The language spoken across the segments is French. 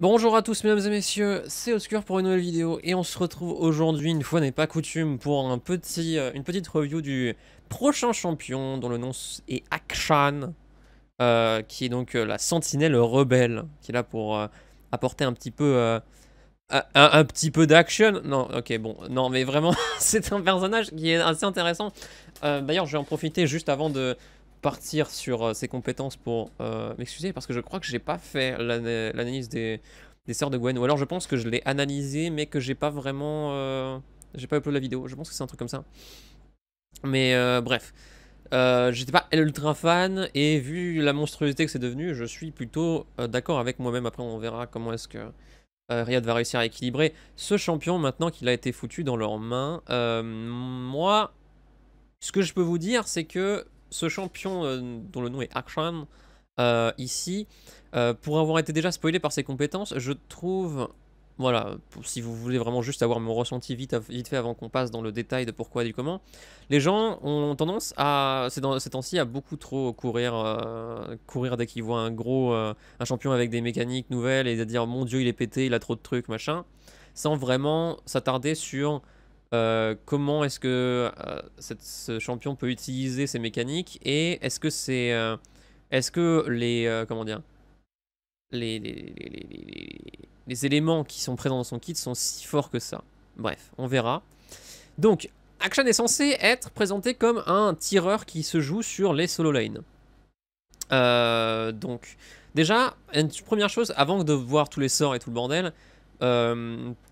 Bonjour à tous mesdames et messieurs, c'est Oscar pour une nouvelle vidéo et on se retrouve aujourd'hui, une fois n'est pas coutume, pour un petit, euh, une petite review du prochain champion dont le nom est Akshan, euh, qui est donc euh, la sentinelle rebelle, qui est là pour apporter un petit peu... un, petit peu d'action Non, ok, bon, non, mais vraiment, c'est un personnage qui est assez intéressant. D'ailleurs, je vais en profiter juste avant de, Partir sur euh, ses compétences pour euh, m'excuser parce que je crois que j'ai pas fait l'analyse des, des sœurs de Gwen. Ou alors je pense que je l'ai analysé mais que j'ai pas vraiment... Euh, j'ai pas upload la vidéo. Je pense que c'est un truc comme ça. Mais bref. J'étais pas ultra fan et vu la monstruosité que c'est devenu, je suis plutôt d'accord avec moi-même. Après on verra comment est-ce que... Riyad va réussir à équilibrer ce champion maintenant qu'il a été foutu dans leurs mains. moi, ce que je peux vous dire, c'est que ce champion euh, dont le nom est Akshan, euh, ici, euh, pour avoir été déjà spoilé par ses compétences, je trouve, voilà, si vous voulez vraiment juste avoir mon ressenti vite, vite fait avant qu'on passe dans le détail de pourquoi et du comment, les gens ont tendance à, ces, ces temps-ci, à beaucoup trop courir, courir dès qu'ils voient un gros, un champion avec des mécaniques nouvelles et à dire mon dieu il est pété, il a trop de trucs, machin, sans vraiment s'attarder sur euh, comment est-ce que euh, ce champion peut utiliser ses mécaniques et est-ce que c'est euh, est-ce que les comment dire les les, les, éléments qui sont présents dans son kit sont si forts que ça bref on verra donc Action est censé être présenté comme un tireur qui se joue sur les solo lanes donc déjà une première chose avant de voir tous les sorts et tout le bordel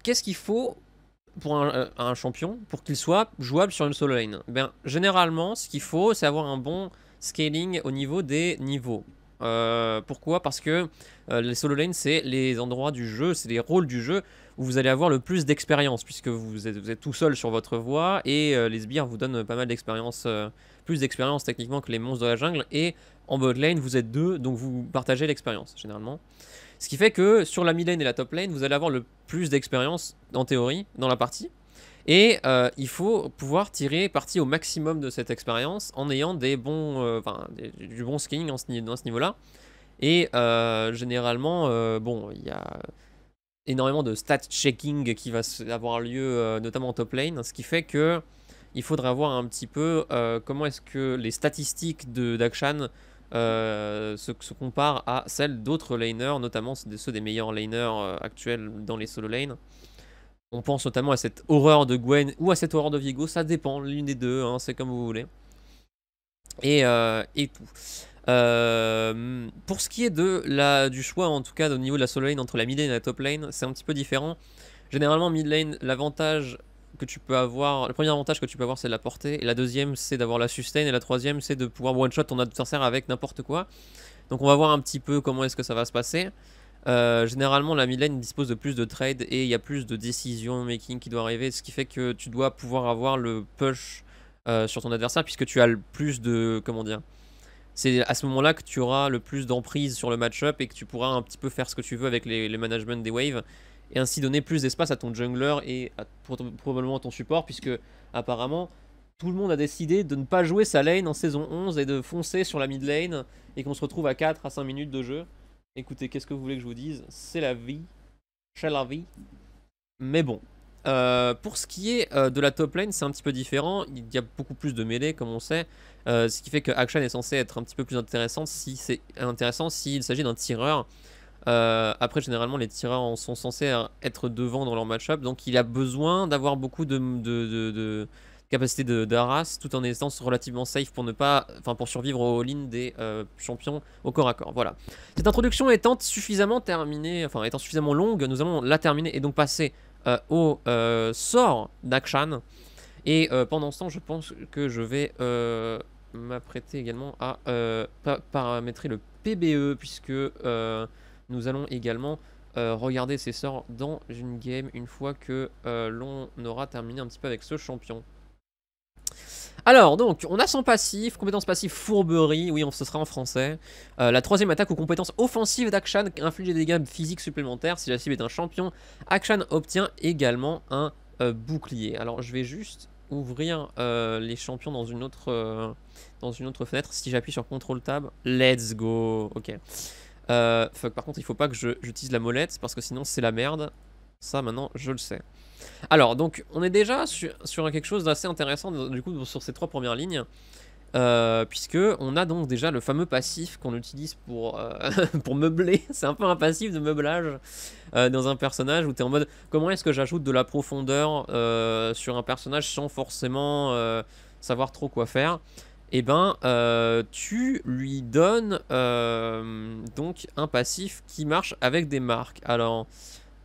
qu'est-ce qu'il faut pour euh, un, champion, pour qu'il soit jouable sur une solo lane ben, Généralement, ce qu'il faut, c'est avoir un bon scaling au niveau des niveaux. Euh, pourquoi Parce que euh, les solo lanes, c'est les endroits du jeu, c'est les rôles du jeu où vous allez avoir le plus d'expérience, puisque vous êtes, tout seul sur votre voie, et les sbires vous donnent pas mal d'expérience, plus d'expérience techniquement que les monstres de la jungle, et en bot lane, vous êtes deux, donc vous partagez l'expérience, généralement. Ce qui fait que sur la mid lane et la top lane, vous allez avoir le plus d'expérience en théorie dans la partie. Et euh, il faut pouvoir tirer parti au maximum de cette expérience en ayant des bons, euh, du bon skinning en ce, dans ce niveau-là. Et euh, généralement, bon, il y a énormément de stat checking qui va avoir lieu, notamment en top lane, ce qui fait que il faudra voir un petit peu comment est-ce que les statistiques de Dakshan euh, se, compare à celle d'autres laners, notamment ceux des meilleurs laners euh, actuels dans les solo lanes. On pense notamment à cette horreur de Gwen ou à cette horreur de Vigo, ça dépend, l'une des deux, hein, c'est comme vous voulez. Et, euh, tout. pour ce qui est de la, du choix, en tout cas au niveau de la solo lane entre la mid lane et la top lane, c'est un petit peu différent. Généralement, mid lane, l'avantage que tu peux avoir, le premier avantage que tu peux avoir c'est de la portée, et la deuxième c'est d'avoir la sustain, et la troisième c'est de pouvoir one-shot ton adversaire avec n'importe quoi. Donc on va voir un petit peu comment est-ce que ça va se passer. Euh, généralement la lane dispose de plus de trades et il y a plus de decision making qui doit arriver, ce qui fait que tu dois pouvoir avoir le push euh, sur ton adversaire puisque tu as le plus de, comment dire, c'est à ce moment-là que tu auras le plus d'emprise sur le match-up et que tu pourras un petit peu faire ce que tu veux avec les, les managements des waves et ainsi donner plus d'espace à ton jungler et probablement à ton support, puisque apparemment tout le monde a décidé de ne pas jouer sa lane en saison 11 et de foncer sur la mid lane et qu'on se retrouve à 4 à 5 minutes de jeu. Écoutez, qu'est-ce que vous voulez que je vous dise C'est la vie. C'est la vie. Mais bon. Euh, pour ce qui est euh, de la top lane, c'est un petit peu différent. Il y a beaucoup plus de mêlée comme on sait. Euh, ce qui fait que Action est censé être un petit peu plus intéressant si c'est intéressant s'il s'agit d'un tireur euh, après, généralement, les tireurs en sont censés hein, être devant dans leur match-up, donc il a besoin d'avoir beaucoup de, de, de, de capacité d'Arras, tout en étant relativement safe pour ne pas, enfin pour survivre aux lignes des euh, champions au corps à corps. Voilà. Cette introduction étant suffisamment terminée, enfin étant suffisamment longue, nous allons la terminer et donc passer euh, au sort d'Akshan. Et pendant ce temps, je pense que je vais m'apprêter également à paramétrer le PBE puisque nous allons également euh, regarder ses sorts dans une game une fois que euh, l'on aura terminé un petit peu avec ce champion. Alors, donc, on a son passif, compétence passive fourberie, oui, on, ce sera en français. Euh, la troisième attaque aux compétences offensives d'Akshan inflige des dégâts physiques supplémentaires. Si la cible est un champion, Akshan obtient également un bouclier. Alors, je vais juste ouvrir les champions dans une autre, dans une autre fenêtre. Si j'appuie sur CTRL-TAB, let's go Ok. Euh, par contre, il faut pas que j'utilise la molette parce que sinon c'est la merde. Ça, maintenant, je le sais. Alors, donc, on est déjà sur, sur quelque chose d'assez intéressant, du coup, sur ces trois premières lignes. Euh, puisque on a donc déjà le fameux passif qu'on utilise pour, euh, pour meubler. C'est un peu un passif de meublage euh, dans un personnage où tu es en mode comment est-ce que j'ajoute de la profondeur sur un personnage sans forcément savoir trop quoi faire eh ben, euh, tu lui donnes euh, donc un passif qui marche avec des marques. Alors,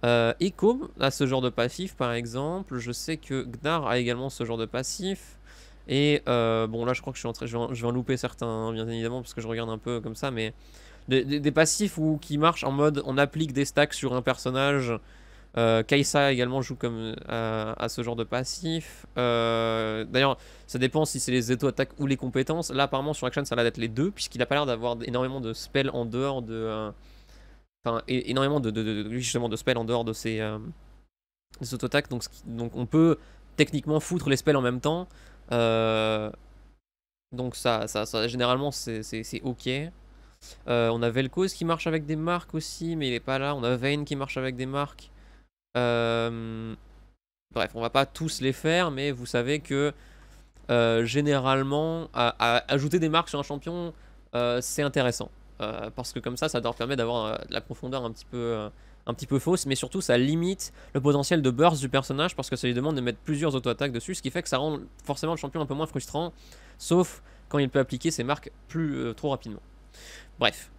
euh, Ecom a ce genre de passif, par exemple. Je sais que Gnar a également ce genre de passif. Et euh, bon, là, je crois que je suis entré. je vais, en, louper certains, hein, bien évidemment, parce que je regarde un peu comme ça, mais des, passifs où qui marchent en mode on applique des stacks sur un personnage euh, Kaisa également joue comme euh, à ce genre de passif. Euh, d'ailleurs, ça dépend si c'est les auto-attaques ou les compétences. Là, apparemment, sur Action, ça a l'air d'être les deux, puisqu'il a pas l'air d'avoir énormément de spells en dehors de. Enfin, énormément de, de spells en dehors de ses auto-attaques. Donc, on peut techniquement foutre les spells en même temps. donc, ça, généralement, c'est ok. on a Velkos qui marche avec des marques aussi, mais il est pas là. On a Vayne qui marche avec des marques. Euh, bref, on va pas tous les faire, mais vous savez que euh, généralement, ajouter des marques sur un champion, euh, c'est intéressant. parce que comme ça, ça leur permet d'avoir la profondeur un petit peu un petit peu fausse, mais surtout ça limite le potentiel de burst du personnage parce que ça lui demande de mettre plusieurs auto-attaques dessus, ce qui fait que ça rend forcément le champion un peu moins frustrant, sauf quand il peut appliquer ses marques plus trop rapidement. Bref,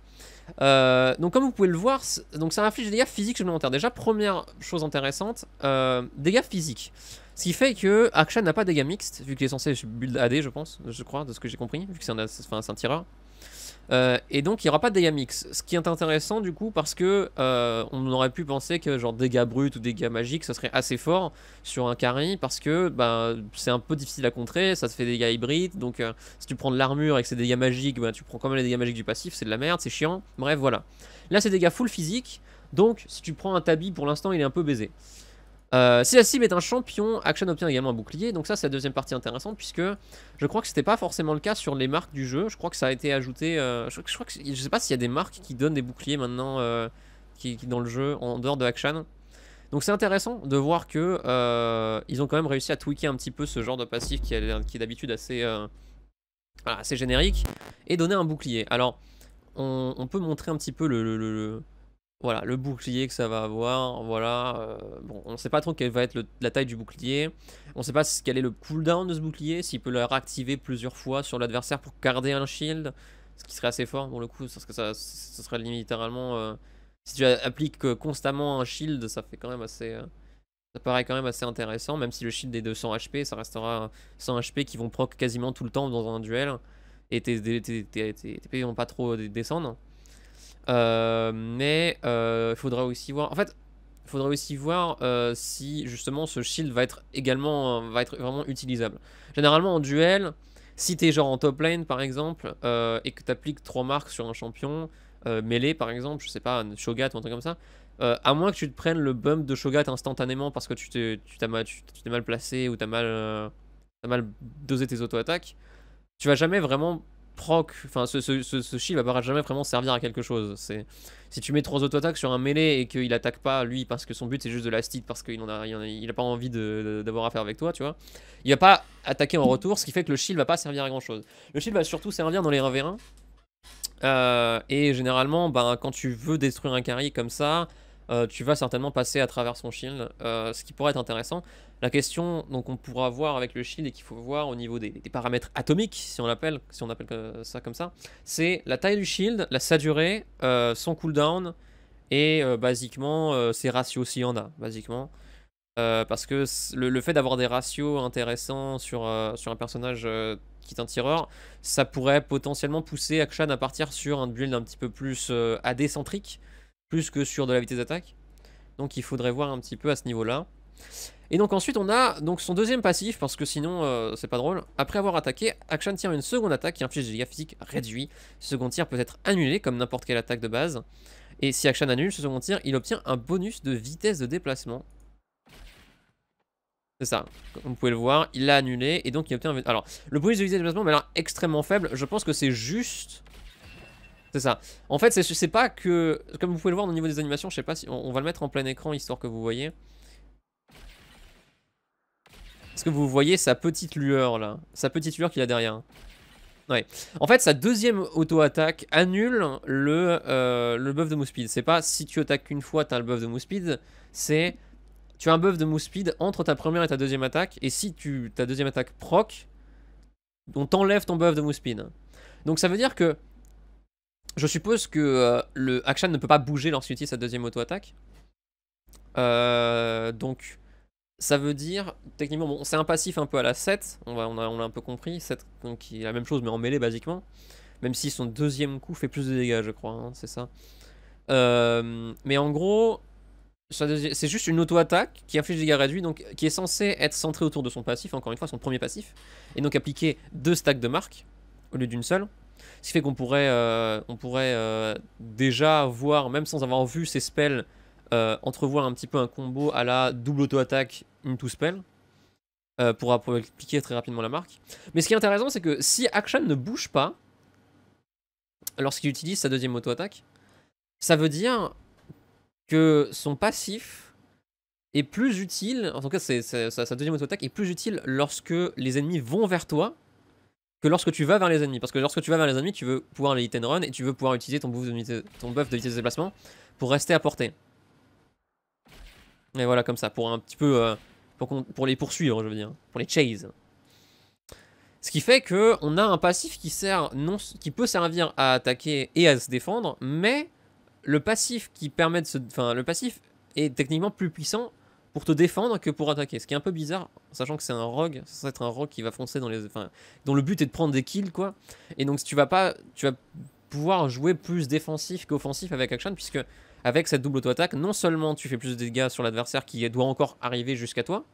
euh, donc comme vous pouvez le voir, donc ça inflige des dégâts physiques supplémentaires. Déjà, première chose intéressante, euh, dégâts physiques. Ce qui fait que Aksha n'a pas de dégâts mixtes, vu qu'il est censé build AD, je pense, je crois, de ce que j'ai compris, vu que c'est un, un, tireur. Euh, et donc il n'y aura pas de dégâts mix. Ce qui est intéressant du coup parce que euh, on aurait pu penser que genre dégâts bruts ou dégâts magiques ça serait assez fort sur un carry parce que ben, c'est un peu difficile à contrer, ça se fait des dégâts hybrides, donc euh, si tu prends de l'armure et que c'est dégâts magiques, ben, tu prends quand même les dégâts magiques du passif, c'est de la merde, c'est chiant, bref voilà. Là c'est dégâts full physique, donc si tu prends un tabi pour l'instant il est un peu baisé si la cible est un champion, Action obtient également un bouclier. Donc ça, c'est la deuxième partie intéressante puisque je crois que c'était pas forcément le cas sur les marques du jeu. Je crois que ça a été ajouté. Euh, je, crois que je sais pas s'il y a des marques qui donnent des boucliers maintenant euh, qui, dans le jeu en dehors de Action. Donc c'est intéressant de voir que euh, ils ont quand même réussi à tweaker un petit peu ce genre de passif qui, qui est d'habitude assez assez générique et donner un bouclier. Alors on, peut montrer un petit peu le voilà, le bouclier que ça va avoir, voilà. Euh, bon, on ne sait pas trop quelle va être la taille du bouclier. On ne sait pas quel est le cooldown de ce bouclier, s'il peut le réactiver plusieurs fois sur l'adversaire pour garder un shield, ce qui serait assez fort pour le coup, parce que ça, serait littéralement... Euh, si tu appliques constamment un shield, ça fait quand même assez... Euh, ça paraît quand même assez intéressant, même si le shield est de 100 HP, ça restera 100 HP qui vont proc quasiment tout le temps dans un duel, et tes, tes, vont pas trop descendre. Euh, mais il euh, faudra aussi voir. En fait, il faudrait aussi voir euh, si justement ce shield va être également va être vraiment utilisable. Généralement en duel, si t'es genre en top lane par exemple et que t'appliques trois marques sur un champion, mêlé par exemple, je sais pas, un Shogat ou un truc comme ça, à moins que tu te prennes le bump de Shogat instantanément parce que tu t'es mal, placé ou t'as mal dosé tes auto-attaques, tu vas jamais vraiment proc, enfin ce, ce, ce, shield va jamais vraiment servir à quelque chose. C'est si tu mets trois auto-attaques sur un mêlé et qu'il attaque pas lui parce que son but c'est juste de la parce qu'il n'en a, il, il pas envie d'avoir affaire avec toi, tu vois. Il va pas attaquer en retour, ce qui fait que le shield va pas servir à grand chose. Le shield va surtout servir dans les 1 euh, et généralement, ben, quand tu veux détruire un carry comme ça, euh, tu vas certainement passer à travers son shield, euh, ce qui pourrait être intéressant. La question donc on pourra voir avec le shield et qu'il faut voir au niveau des, paramètres atomiques, si on l'appelle, appelle ça comme ça, c'est la taille du shield, la sa durée, euh, son cooldown et euh, basiquement euh, ses ratios s'il y en a, basiquement. parce que le, fait d'avoir des ratios intéressants sur, sur un personnage qui est un tireur, ça pourrait potentiellement pousser Akshan à partir sur un build un petit peu plus adécentrique, plus que sur de la vitesse d'attaque. Donc il faudrait voir un petit peu à ce niveau-là. Et donc ensuite on a donc son deuxième passif parce que sinon euh, c'est pas drôle. Après avoir attaqué, Akshan tire une seconde attaque qui inflige des dégâts physiques réduits. Ce second tir peut être annulé comme n'importe quelle attaque de base. Et si Akshan annule ce second tir, il obtient un bonus de vitesse de déplacement. C'est ça, comme vous pouvez le voir, il l'a annulé et donc il obtient un... Alors, le bonus de vitesse de déplacement mais l'air extrêmement faible, je pense que c'est juste... C'est ça. En fait, c'est pas que... Comme vous pouvez le voir au niveau des animations, je sais pas si... on va le mettre en plein écran histoire que vous voyez. Est-ce que vous voyez sa petite lueur là Sa petite lueur qu'il a derrière. Ouais. En fait, sa deuxième auto-attaque annule le, euh, le buff de mousse C'est pas si tu attaques une fois, t'as le buff de mousse C'est tu as un buff de mousse entre ta première et ta deuxième attaque. Et si tu ta deuxième attaque proc, on t'enlève ton buff de mousse Donc ça veut dire que je suppose que euh, le action ne peut pas bouger lorsqu'il utilise sa deuxième auto-attaque. Euh, donc ça veut dire, techniquement, bon, c'est un passif un peu à la 7, on, va, on, on a un peu compris, 7, donc qui est la même chose mais en mêlée basiquement, même si son deuxième coup fait plus de dégâts, je crois, hein, c'est ça. Euh, mais en gros, c'est juste une auto-attaque qui inflige des dégâts réduits, donc qui est censée être centrée autour de son passif, encore une fois, son premier passif, et donc appliquer deux stacks de marque au lieu d'une seule. Ce qui fait qu'on pourrait, euh, on pourrait euh, déjà voir, même sans avoir vu ses spells, euh, entrevoir un petit peu un combo à la double auto-attaque into spell. Euh, pour, expliquer très rapidement la marque. Mais ce qui est intéressant, c'est que si Action ne bouge pas lorsqu'il utilise sa deuxième auto-attaque, ça veut dire que son passif est plus utile, en tout cas sa, deuxième auto-attaque est plus utile lorsque les ennemis vont vers toi que lorsque tu vas vers les ennemis. Parce que lorsque tu vas vers les ennemis, tu veux pouvoir les hit and run et tu veux pouvoir utiliser ton buff de, ton buff de vitesse de déplacement pour rester à portée. Et voilà, comme ça, pour un petit peu... Euh, pour, pour, les poursuivre, je veux dire. Pour les chase. Ce qui fait que on a un passif qui, sert non, qui peut servir à attaquer et à se défendre, mais le passif qui permet de se... Enfin, le passif est techniquement plus puissant pour te défendre que pour attaquer. Ce qui est un peu bizarre, sachant que c'est un rogue, ça être un rogue qui va foncer dans les... Enfin, dont le but est de prendre des kills, quoi. Et donc, tu vas pas... Tu vas pouvoir jouer plus défensif qu'offensif avec Action, puisque avec cette double auto-attaque, non seulement tu fais plus de dégâts sur l'adversaire qui doit encore arriver jusqu'à toi,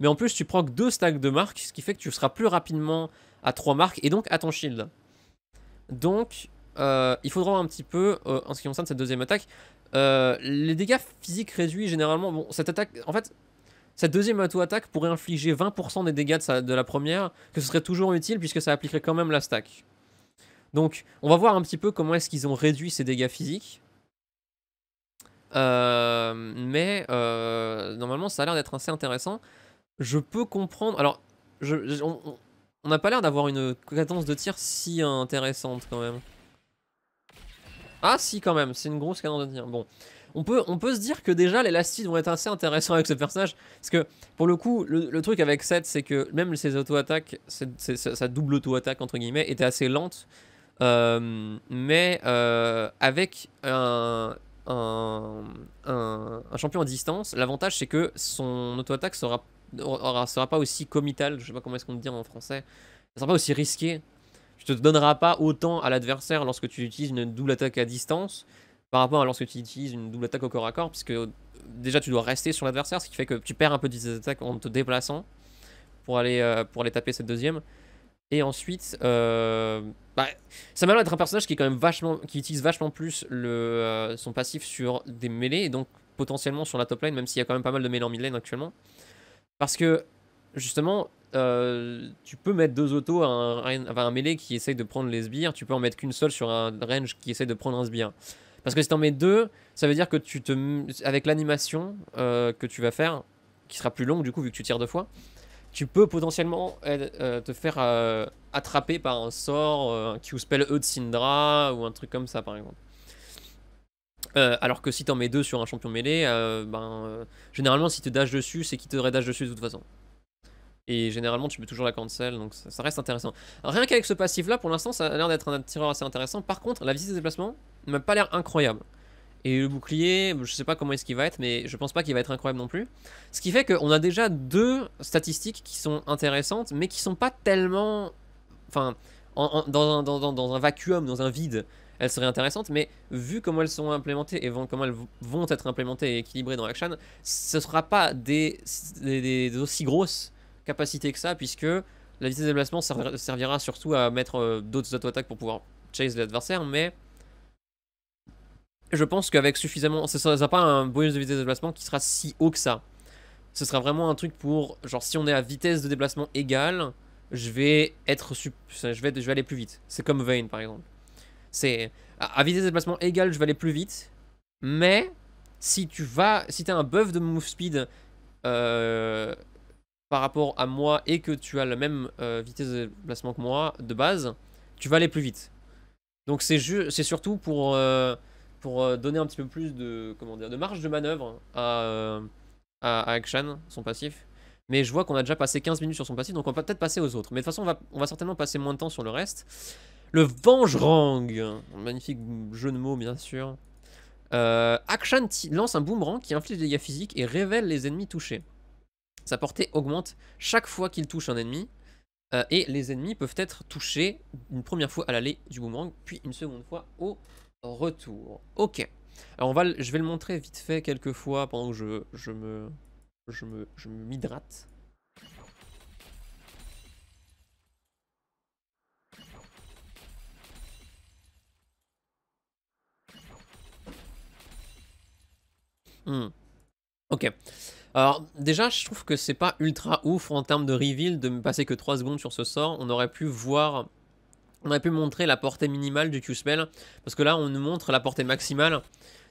mais en plus tu prends deux stacks de marques, ce qui fait que tu seras plus rapidement à trois marques et donc à ton shield. Donc, euh, il faudra un petit peu, euh, en ce qui concerne cette deuxième attaque, euh, les dégâts physiques réduits généralement. Bon, cette attaque, en fait, cette deuxième auto-attaque pourrait infliger 20% des dégâts de, de, la première, que ce serait toujours utile puisque ça appliquerait quand même la stack. Donc, on va voir un petit peu comment est-ce qu'ils ont réduit ces dégâts physiques. Euh, mais euh, normalement, ça a l'air d'être assez intéressant. Je peux comprendre. Alors, je, on n'a pas l'air d'avoir une cadence de tir si intéressante quand même. Ah si quand même, c'est une grosse cadence de tir. Bon, on peut, on peut se dire que déjà les lastides vont être assez intéressants avec ce personnage. Parce que pour le coup, le, truc avec Seth, c'est que même ses auto-attaques, sa double auto-attaque entre guillemets, était assez lente. Euh, mais avec un, un, champion à distance, l'avantage c'est que son auto-attaque sera, sera pas aussi comital, je sais pas comment est-ce qu'on dit en français, ça sera pas aussi risqué. Tu te donneras pas autant à l'adversaire lorsque tu utilises une double attaque à distance par rapport à lorsque tu utilises une double attaque au corps à corps, puisque déjà tu dois rester sur l'adversaire, ce qui fait que tu perds un peu de tes attaques en te déplaçant pour aller, euh, pour aller taper cette deuxième. Et ensuite, euh, bah, ça m'a l'air d'être un personnage qui est quand même vachement, qui utilise vachement plus euh, son passif sur des mêlées et donc potentiellement sur la top lane, même s'il y a quand même pas mal de mêlées en mid lane actuellement. Parce que justement, euh, tu peux mettre deux autos à un, mêlée qui essaye de prendre les sbires, tu peux en mettre qu'une seule sur un range qui essaye de prendre un sbire. Parce que si t'en mets deux, ça veut dire que tu te, avec l'animation que tu vas faire, qui sera plus longue du coup vu que tu tires deux fois, tu peux potentiellement euh, te faire euh, attraper par un sort, euh, qui vous spell E de Syndra ou un truc comme ça par exemple. alors que si t'en mets deux sur un champion mêlé, ben, généralement si tu dash dessus, c'est qu'il te dash dessus de toute façon. Et généralement tu peux toujours la cancel, donc ça, reste intéressant. rien qu'avec ce passif là, pour l'instant ça a l'air d'être un attireur assez intéressant. Par contre, la visite de déplacement ne m'a pas l'air incroyable. Et le bouclier, je sais pas comment est-ce qu'il va être, mais je pense pas qu'il va être incroyable non plus. Ce qui fait qu'on a déjà deux statistiques qui sont intéressantes, mais qui sont pas tellement... Enfin, dans, un, dans, un vacuum, dans un vide, elles seraient intéressantes, mais vu comment elles sont implémentées et vont, comment elles vont être implémentées et équilibrées dans l'action, ce sera pas des, des, aussi grosses capacités que ça, puisque la vitesse de déplacement servira surtout à mettre euh, d'autres auto-attaques pour pouvoir chase l'adversaire, mais je pense qu'avec suffisamment... Ce sera pas un bonus de vitesse de déplacement qui sera si haut que ça. Ce sera vraiment un truc pour... Genre si on est à vitesse de déplacement égale, je vais être... Je, vais, je vais aller plus vite. C'est comme Vayne par exemple. C'est... À vitesse de déplacement égale, je vais aller plus vite. Mais si tu vas... Si as un buff de move speed... Euh, par rapport à moi et que tu as la même euh, vitesse de déplacement que moi de base, tu vas aller plus vite. Donc c'est surtout pour... Euh, pour euh, donner un petit peu plus de, comment de marge de manœuvre à, euh, Akshan, son passif. Mais je vois qu'on a déjà passé 15 minutes sur son passif, donc on va peut-être passer aux autres. Mais de toute façon, on va, on va certainement passer moins de temps sur le reste. Le Vengerang Magnifique jeu de mots, bien sûr. Euh, Akshan lance un boomerang qui inflige des dégâts physiques et révèle les ennemis touchés. Sa portée augmente chaque fois qu'il touche un ennemi. et les ennemis peuvent être touchés une première fois à l'aller du boomerang, puis une seconde fois au retour. Ok. Alors on va, je vais le montrer vite fait quelques fois pendant que je, me je me m'hydrate. Hmm. Ok. Alors déjà je trouve que c'est pas ultra ouf en termes de reveal de me passer que 3 secondes sur ce sort. On aurait pu voir on a pu montrer la portée minimale du Q-Spell, parce que là on nous montre la portée maximale,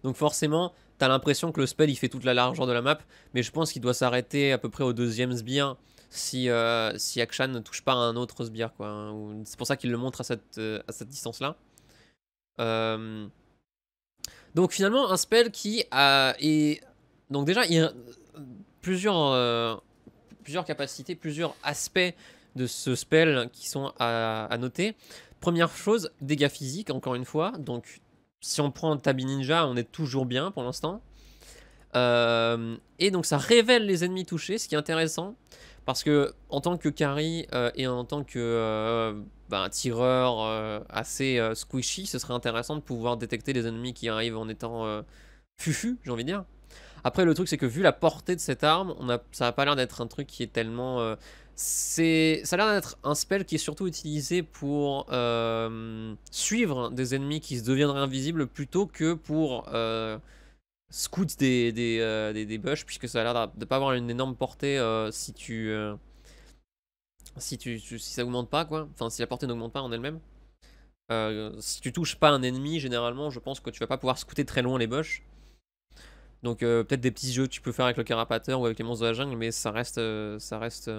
donc forcément t'as l'impression que le spell il fait toute la largeur de la map, mais je pense qu'il doit s'arrêter à peu près au deuxième sbire si, euh, si Akshan ne touche pas à un autre sbire, quoi. C'est pour ça qu'il le montre à cette, euh, à cette distance-là. Euh, donc finalement un spell qui a... et Donc déjà il y a plusieurs, plusieurs capacités, plusieurs aspects de ce spell qui sont à, noter. Première chose, dégâts physiques, encore une fois. Donc, si on prend Tabi Ninja, on est toujours bien pour l'instant. Euh, et donc, ça révèle les ennemis touchés, ce qui est intéressant. Parce que, en tant que carry euh, et en tant que euh, ben, tireur assez squishy, ce serait intéressant de pouvoir détecter les ennemis qui arrivent en étant fufu, j'ai envie de dire. Après, le truc, c'est que vu la portée de cette arme, on a, ça n'a pas l'air d'être un truc qui est tellement c'est ça a l'air d'être un spell qui est surtout utilisé pour euh, suivre des ennemis qui se deviendraient invisibles plutôt que pour euh, scout des, des, euh, puisque ça a l'air de pas avoir une énorme portée euh, si tu si tu ça augmente pas quoi enfin si la portée n'augmente pas en elle-même si tu touches pas un ennemi généralement je pense que tu vas pas pouvoir scouter très loin les bushs donc peut-être des petits jeux tu peux faire avec le carapateur ou avec les monstres de la jungle mais ça reste ça reste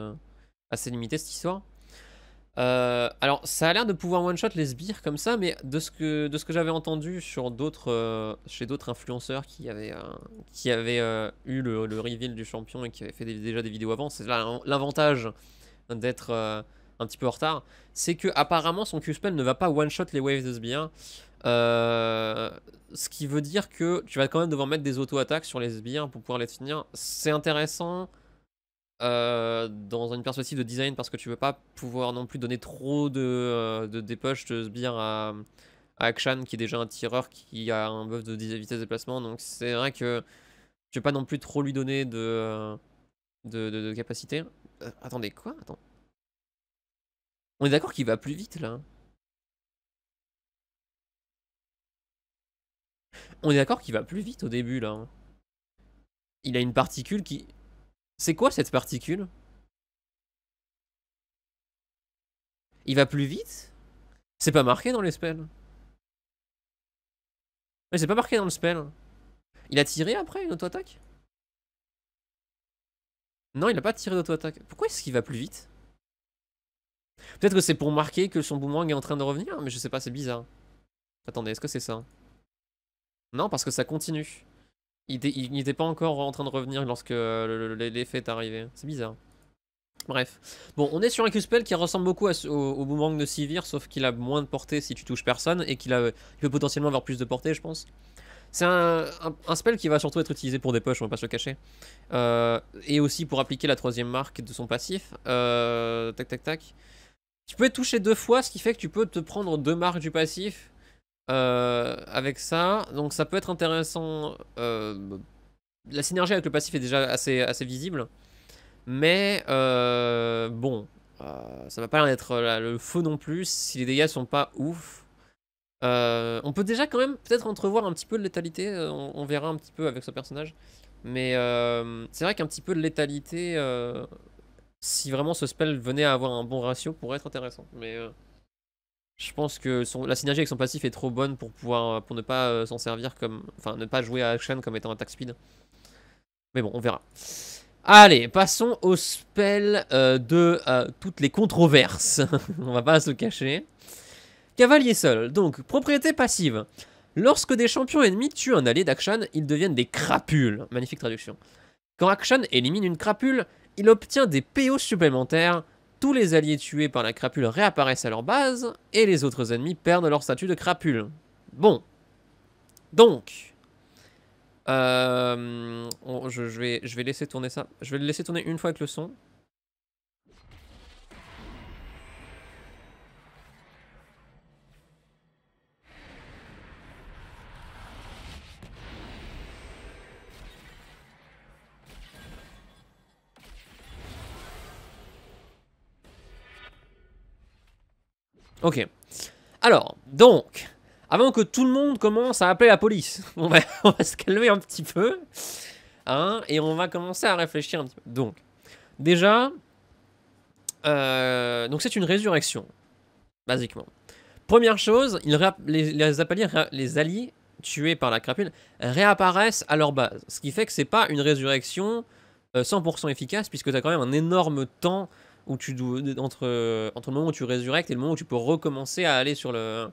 assez limité cette histoire. Euh, alors, ça a l'air de pouvoir one-shot les sbires comme ça, mais de ce que, de ce que j'avais entendu sur d'autres, euh, chez d'autres influenceurs qui avaient, euh, qui avaient eu le, reveal du champion et qui avaient fait déjà des vidéos avant, c'est l'avantage d'être un petit peu en retard, c'est que apparemment son Q-spell ne va pas one-shot les waves de sbires. ce qui veut dire que tu vas quand même devoir mettre des auto-attaques sur les sbires pour pouvoir les finir. C'est intéressant euh, dans une perspective de design parce que tu veux pas pouvoir non plus donner trop de, euh, de, de sbire à, Akshan qui est déjà un tireur qui a un buff de vitesse de déplacement. Donc c'est vrai que je veux pas non plus trop lui donner de, euh, de, capacité. attendez, quoi Attends. On est d'accord qu'il va plus vite là hein. On est d'accord qu'il va plus vite au début là. Hein. Il a une particule qui... C'est quoi cette particule Il va plus vite C'est pas marqué dans les spells. Mais c'est pas marqué dans le spell. Il a tiré après une auto-attaque Non, il a pas tiré d'auto-attaque. Pourquoi est-ce qu'il va plus vite Peut-être que c'est pour marquer que son boomerang est en train de revenir, mais je sais pas, c'est bizarre. Attendez, est-ce que c'est ça Non, parce que ça continue. Il n'était pas encore en train de revenir lorsque euh, l'effet est arrivé. C'est bizarre. Bref. Bon, on est sur un Q-Spell qui ressemble beaucoup au, boomerang de Sivir, sauf qu'il a moins de portée si tu touches personne, et qu'il peut potentiellement avoir plus de portée, je pense. C'est un, spell qui va surtout être utilisé pour des poches, on va pas se le cacher. Euh, et aussi pour appliquer la troisième marque de son passif. Euh, tac, tac, tac. Tu peux être touché deux fois, ce qui fait que tu peux te prendre deux marques du passif euh, avec ça. Donc ça peut être intéressant. Euh, la synergie avec le passif est déjà assez, assez visible. Mais euh, bon, ça va pas l'air d'être le faux non plus si les dégâts sont pas ouf. on peut déjà quand même peut-être entrevoir un petit peu de létalité, on, on, verra un petit peu avec ce personnage. Mais c'est vrai qu'un petit peu de létalité, si vraiment ce spell venait à avoir un bon ratio, pourrait être intéressant. Mais je pense que la synergie avec son passif est trop bonne pour pouvoir euh, pour ne pas euh, s'en servir comme. Enfin, ne pas jouer à action comme étant attack speed. Mais bon, on verra. Allez, passons au spell euh, de toutes les controverses. on va pas se cacher. Cavalier seul. Donc, propriété passive. Lorsque des champions ennemis tuent un allié d'Akshan, ils deviennent des crapules. Magnifique traduction. Quand Akshan élimine une crapule, il obtient des PO supplémentaires tous les alliés tués par la crapule réapparaissent à leur base, et les autres ennemis perdent leur statut de crapule. Bon. Donc. Euh, je, vais, je vais laisser tourner ça. Je vais le laisser tourner une fois avec le son. Ok. Alors, donc, avant que tout le monde commence à appeler la police, on va, se calmer un petit peu. Hein, et on va commencer à réfléchir un petit peu. Donc, déjà, euh, donc c'est une résurrection, basiquement. Première chose, ils les, les alliés tués par la crapule réapparaissent à leur base. Ce qui fait que c'est pas une résurrection 100% euh, efficace, puisque tu as quand même un énorme temps où tu entre, entre le moment où tu résurrectes et le moment où tu peux recommencer à aller sur le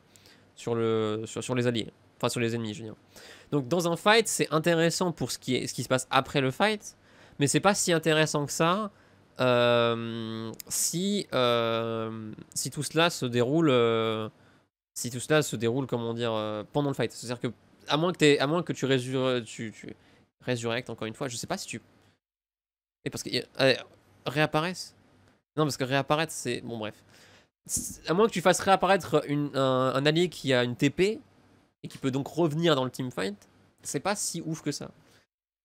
sur le sur, sur les alliés, enfin sur les ennemis, je veux dire. Donc dans un fight, c'est intéressant pour ce qui est ce qui se passe après le fight, mais c'est pas si intéressant que ça euh, si euh, si tout cela se déroule euh, si tout cela se déroule comment dire pendant le fight. C'est-à-dire que à moins que à moins que tu, résur tu, tu résurrectes encore une fois, je sais pas si tu et parce qu'il réapparaissent non, parce que réapparaître, c'est. Bon, bref. À moins que tu fasses réapparaître un, allié qui a une TP et qui peut donc revenir dans le teamfight, c'est pas si ouf que ça.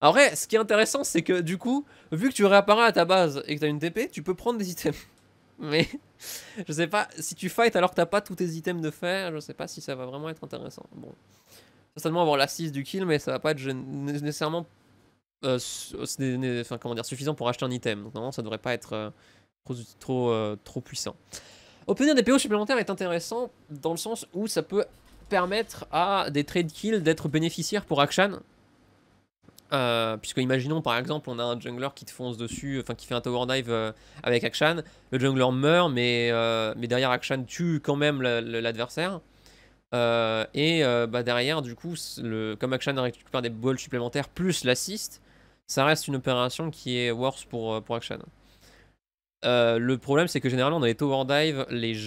En vrai, ce qui est intéressant, c'est que du coup, vu que tu réapparais à ta base et que t'as une TP, tu peux prendre des items. Mais je sais pas, si tu fight alors que t'as pas tous tes items de fer, je sais pas si ça va vraiment être intéressant. Bon, certainement avoir l'assise du kill, mais ça va pas être nécessairement euh, euh, comment dire, suffisant pour acheter un item. Donc, normalement, ça devrait pas être. Euh, trop, euh, trop, puissant. Obtenir des PO supplémentaires est intéressant dans le sens où ça peut permettre à des trade kills d'être bénéficiaires pour Akshan. Euh, puisque imaginons par exemple on a un jungler qui te fonce dessus, enfin qui fait un tower dive euh, avec Akshan, le jungler meurt mais, mais derrière Akshan tue quand même l'adversaire. et bah, derrière du coup le, comme Akshan récupère des bols supplémentaires plus l'assist, ça reste une opération qui est worse pour, pour Akshan. Euh, le problème, c'est que généralement dans les tower dive, les,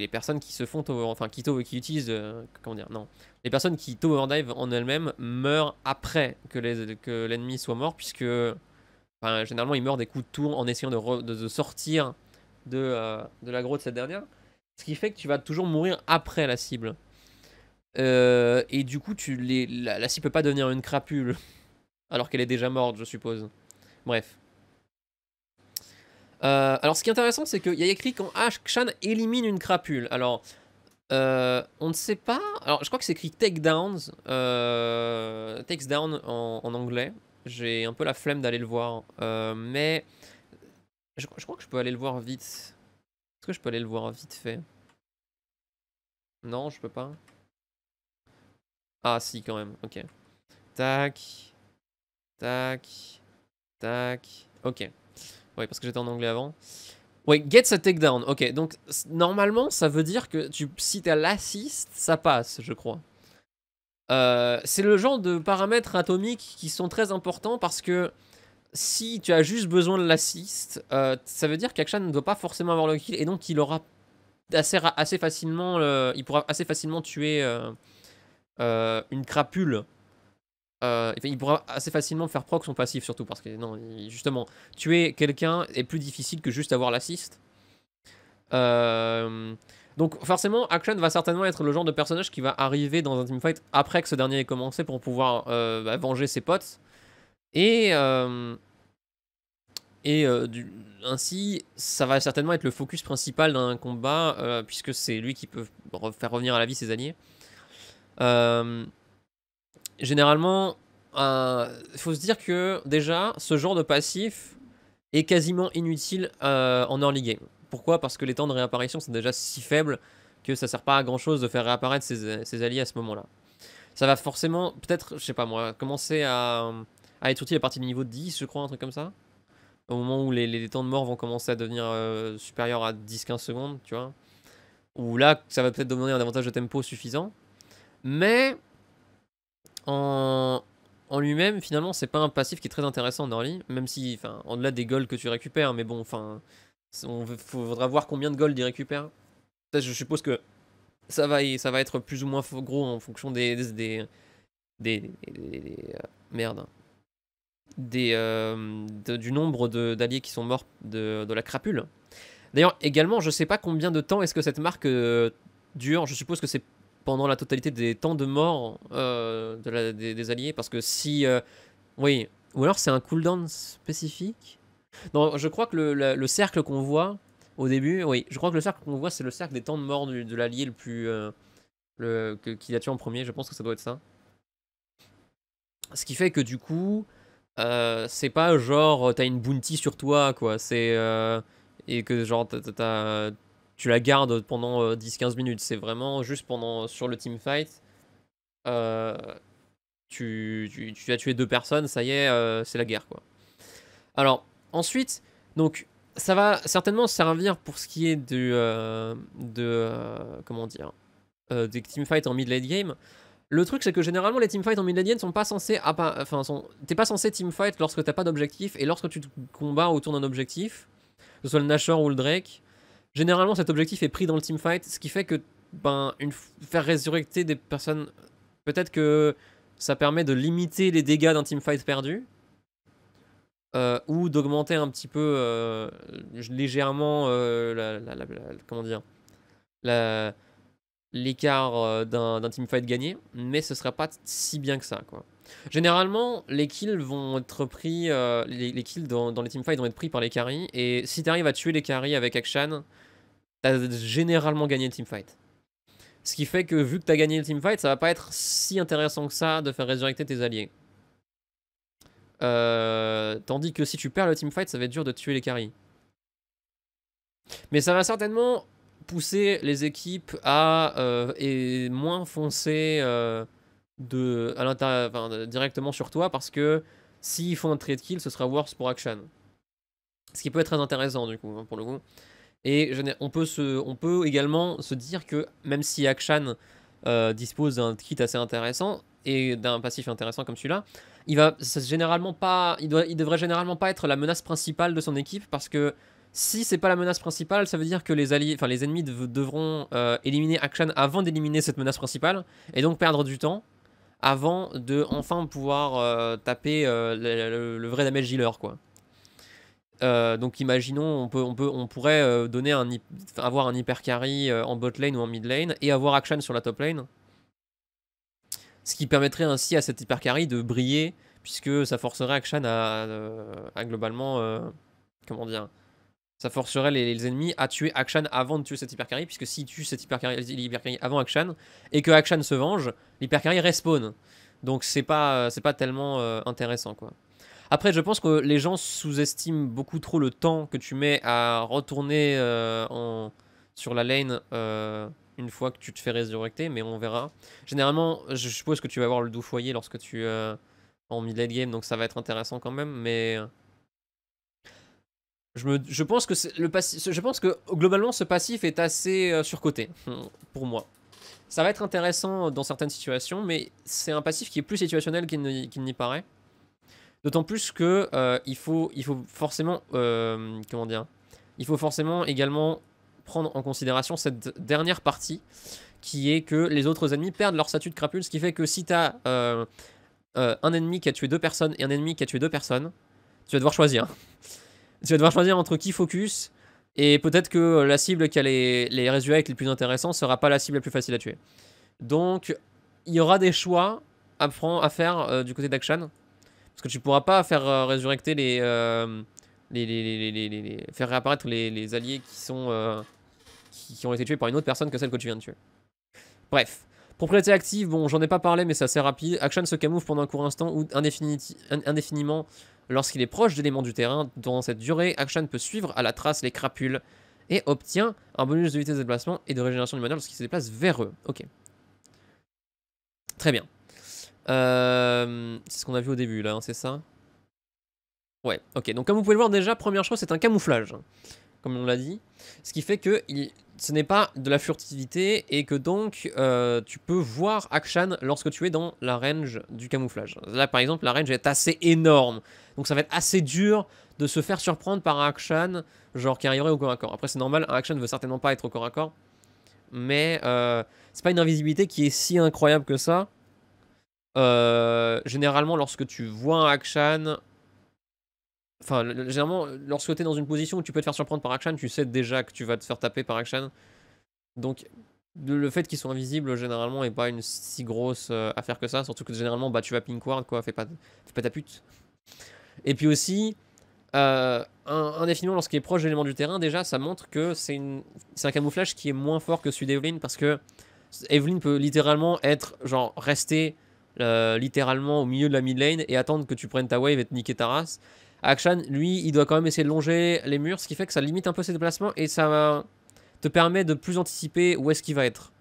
les personnes qui se font enfin qui, tower, qui utilisent, euh, comment dire, non, les personnes qui tower dive en elles-mêmes meurent après que l'ennemi que soit mort, puisque généralement ils meurent des coups de tour en essayant de, sortir de, euh, de de cette dernière, ce qui fait que tu vas toujours mourir après la cible. et du coup, tu les, la, la cible peut pas devenir une crapule alors qu'elle est déjà morte, je suppose. Bref. Euh, alors, ce qui est intéressant, c'est qu'il y a écrit quand chan, élimine une crapule. Alors, euh, on ne sait pas. Alors, je crois que c'est écrit takedowns, euh, down en, anglais. J'ai un peu la flemme d'aller le voir, euh, mais je, crois que je peux aller le voir vite. Est-ce que je peux aller le voir vite fait Non, je peux pas. Ah, si, quand même. Ok. Tac. Tac. Tac. Ok. Oui, parce que j'étais en anglais avant. Oui, gets a takedown. Ok, donc normalement, ça veut dire que tu, si t'as l'assist, ça passe, je crois. Euh, c'est le genre de paramètres atomiques qui sont très importants parce que si tu as juste besoin de l'assist, euh, ça veut dire qu'Akshan ne doit pas forcément avoir le kill et donc il aura assez, assez facilement, euh, il pourra assez facilement tuer une crapule euh, il pourra assez facilement faire proc son passif, surtout parce que non, justement, tuer quelqu'un est plus difficile que juste avoir l'assist. Euh, donc forcément, Action va certainement être le genre de personnage qui va arriver dans un teamfight après que ce dernier ait commencé pour pouvoir euh, bah, venger ses potes. Et, et ainsi, ça va certainement être le focus principal d'un combat, puisque c'est lui qui peut faire revenir à la vie ses alliés généralement, il euh, faut se dire que déjà, ce genre de passif est quasiment inutile euh, en early game. Pourquoi Parce que les temps de réapparition sont déjà si faibles que ça sert pas à grand chose de faire réapparaître ses, alliés à ce moment-là. Ça va forcément, peut-être, je sais pas moi, commencer à, à être utile à partir du niveau 10, je crois, un truc comme ça. Au moment où les, temps de mort vont commencer à devenir supérieur supérieurs à 10-15 secondes, tu vois. Ou là, ça va peut-être demander un avantage de tempo suffisant. Mais en, lui-même, finalement, c'est pas un passif qui est très intéressant, Norli, même si, enfin, en-delà des golds que tu récupères, mais bon, enfin, on faudra voir combien de golds il récupère. je suppose que ça va, ça va être plus ou moins gros en fonction des. des, des, des, euh, euh, du nombre d'alliés qui sont morts de, la crapule. D'ailleurs, également, je sais pas combien de temps est-ce que cette marque euh, dure. Je suppose que c'est pendant la totalité des temps de mort euh, de des, alliés. Parce que si. Euh, oui, ou alors c'est un cooldown spécifique. Non, je crois que le, cercle qu'on voit au début, oui, je crois que le cercle qu'on voit, c'est le cercle des temps de mort de l'allié le plus. Euh, le, qui a tué en premier, je pense que ça doit être ça. Ce qui fait que du coup, c'est pas genre t'as une bounty sur toi, quoi. C'est. et que genre t'as tu la gardes pendant 10-15 euh, minutes. C'est vraiment juste pendant euh, sur le team fight. Euh, tu, tu, as tué deux personnes, ça y est, c'est la guerre quoi. Alors ensuite, donc ça va certainement servir pour ce qui est de de comment dire des teamfights en mid late game. Le truc c'est que généralement les teamfights en mid late game sont pas censés enfin t'es pas censé teamfight lorsque t'as pas d'objectif et lorsque tu combats autour d'un objectif, que ce soit le Nashor ou le Drake. Généralement, cet objectif est pris dans le teamfight, ce qui fait que ben, faire résurrecter des personnes, peut-être que ça permet de limiter les dégâts d'un teamfight perdu, euh, ou d'augmenter un petit peu euh, légèrement euh, comment dire l'écart d'un, teamfight gagné, mais ce ne sera pas si bien que ça quoi. Généralement, les kills vont être pris, les, kills dans, les teamfights vont être pris par les carries, et si tu arrives à tuer les carries avec Akshan, t'as généralement gagné le teamfight. Ce qui fait que vu que t'as gagné le teamfight, ça va pas être si intéressant que ça de faire résurrecter tes alliés. Euh, tandis que si tu perds le teamfight, ça va être dur de tuer les caries. Mais ça va certainement pousser les équipes à euh, et moins foncer euh, de, à directement sur toi parce que s'ils font un trade kill, ce sera worse pour action. Ce qui peut être très intéressant du coup, hein, pour le coup. Et on peut, également se dire que même si Akshan euh, dispose d'un kit assez intéressant et d'un passif intéressant comme celui-là, il va généralement pas, il, devrait généralement pas être la menace principale de son équipe parce que si c'est pas la menace principale, ça veut dire que les alliés, enfin les ennemis devront euh, éliminer Akshan avant d'éliminer cette menace principale et donc perdre du temps avant de enfin pouvoir euh, taper le, vrai damage dealer quoi. Euh, donc imaginons, on, peut, on, peut, on pourrait euh, donner avoir un hyper carry euh, en bot lane ou en mid lane et avoir Akshan sur la top lane. Ce qui permettrait ainsi à cet hyper carry de briller, puisque ça forcerait Akshan à, globalement. comment dire Ça forcerait les, ennemis à tuer Akshan avant de tuer cet hyper carry, puisque s'ils tuent cet hyper carry, avant Akshan et que Akshan se venge, l'hyper carry respawn. Donc c'est pas, pas tellement intéressant quoi. Après, je pense que les gens sous-estiment beaucoup trop le temps que tu mets à retourner euh, sur la lane euh, une fois que tu te fais résurrecter, mais on verra. Généralement, je suppose que tu vas avoir le doux foyer lorsque tu euh, en mid-late game, donc ça va être intéressant quand même, mais... Je, pense que globalement ce passif est assez surcoté pour moi. Ça va être intéressant dans certaines situations, mais c'est un passif qui est plus situationnel qu'il n'y paraît. D'autant plus que euh, il, faut, il faut forcément euh, comment dire Il faut forcément également prendre en considération cette dernière partie qui est que les autres ennemis perdent leur statut de crapule, ce qui fait que si t'as as euh, un ennemi qui a tué deux personnes et un ennemi qui a tué deux personnes, tu vas devoir choisir. tu vas devoir choisir entre qui focus et peut-être que la cible qui a les, les résultats les plus intéressants sera pas la cible la plus facile à tuer. Donc il y aura des choix à, à faire du côté d'Akshan parce que tu pourras pas faire euh, résurrecter euh, les, faire réapparaître les, alliés qui sont euh, qui, ont été tués par une autre personne que celle que tu viens de tuer. Bref. Propriété active, bon j'en ai pas parlé mais c'est assez rapide. Action se camoufle pendant un court instant ou indéfiniment lorsqu'il est proche d'éléments du terrain. Durant cette durée, Action peut suivre à la trace les crapules et obtient un bonus de vitesse de déplacement et de régénération du mana lorsqu'il se déplace vers eux. Ok. Très bien. Euh, c'est ce qu'on a vu au début là, hein, c'est ça Ouais, ok. Donc comme vous pouvez le voir déjà, première chose, c'est un camouflage, hein, comme on l'a dit. Ce qui fait que ce n'est pas de la furtivité et que donc euh, tu peux voir Akshan lorsque tu es dans la range du camouflage. Là par exemple, la range est assez énorme. Donc ça va être assez dur de se faire surprendre par un Akshan, genre qui arriverait au corps à corps. Après c'est normal, un Akshan ne veut certainement pas être au corps à corps. Mais euh, c'est pas une invisibilité qui est si incroyable que ça. Euh, généralement, lorsque tu vois un Akshan, enfin, généralement, lorsque tu es dans une position où tu peux te faire surprendre par Akshan, tu sais déjà que tu vas te faire taper par Akshan. Donc, le fait qu'ils soient invisibles, généralement, n'est pas une si grosse euh, affaire que ça. Surtout que généralement, bah, tu vas ward quoi, fais pas, fais pas ta pute. Et puis aussi, euh, un, un lorsqu'il est proche de l'élément du terrain, déjà, ça montre que c'est un camouflage qui est moins fort que celui d'Evelyn parce que Evelyn peut littéralement être, genre, rester euh, littéralement au milieu de la mid lane et attendre que tu prennes ta wave et te niquer ta race. Akshan, lui, il doit quand même essayer de longer les murs, ce qui fait que ça limite un peu ses déplacements et ça te permet de plus anticiper où est-ce qu'il va être.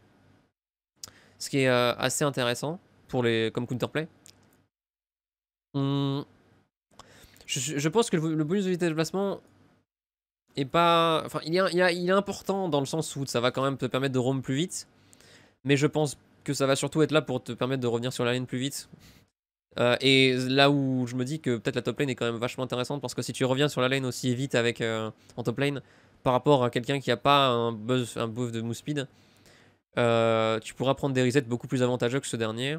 Ce qui est euh, assez intéressant pour les, comme counterplay. Hum, je, pense que le, bonus de vitesse de déplacement est pas. Enfin, il est, il est, important dans le sens où ça va quand même te permettre de roam plus vite. Mais je pense que ça va surtout être là pour te permettre de revenir sur la lane plus vite. Euh, et là où je me dis que peut-être la top lane est quand même vachement intéressante parce que si tu reviens sur la lane aussi vite avec euh, en top lane par rapport à quelqu'un qui n'a pas un buzz, un buff de move speed, euh, tu pourras prendre des resets beaucoup plus avantageux que ce dernier.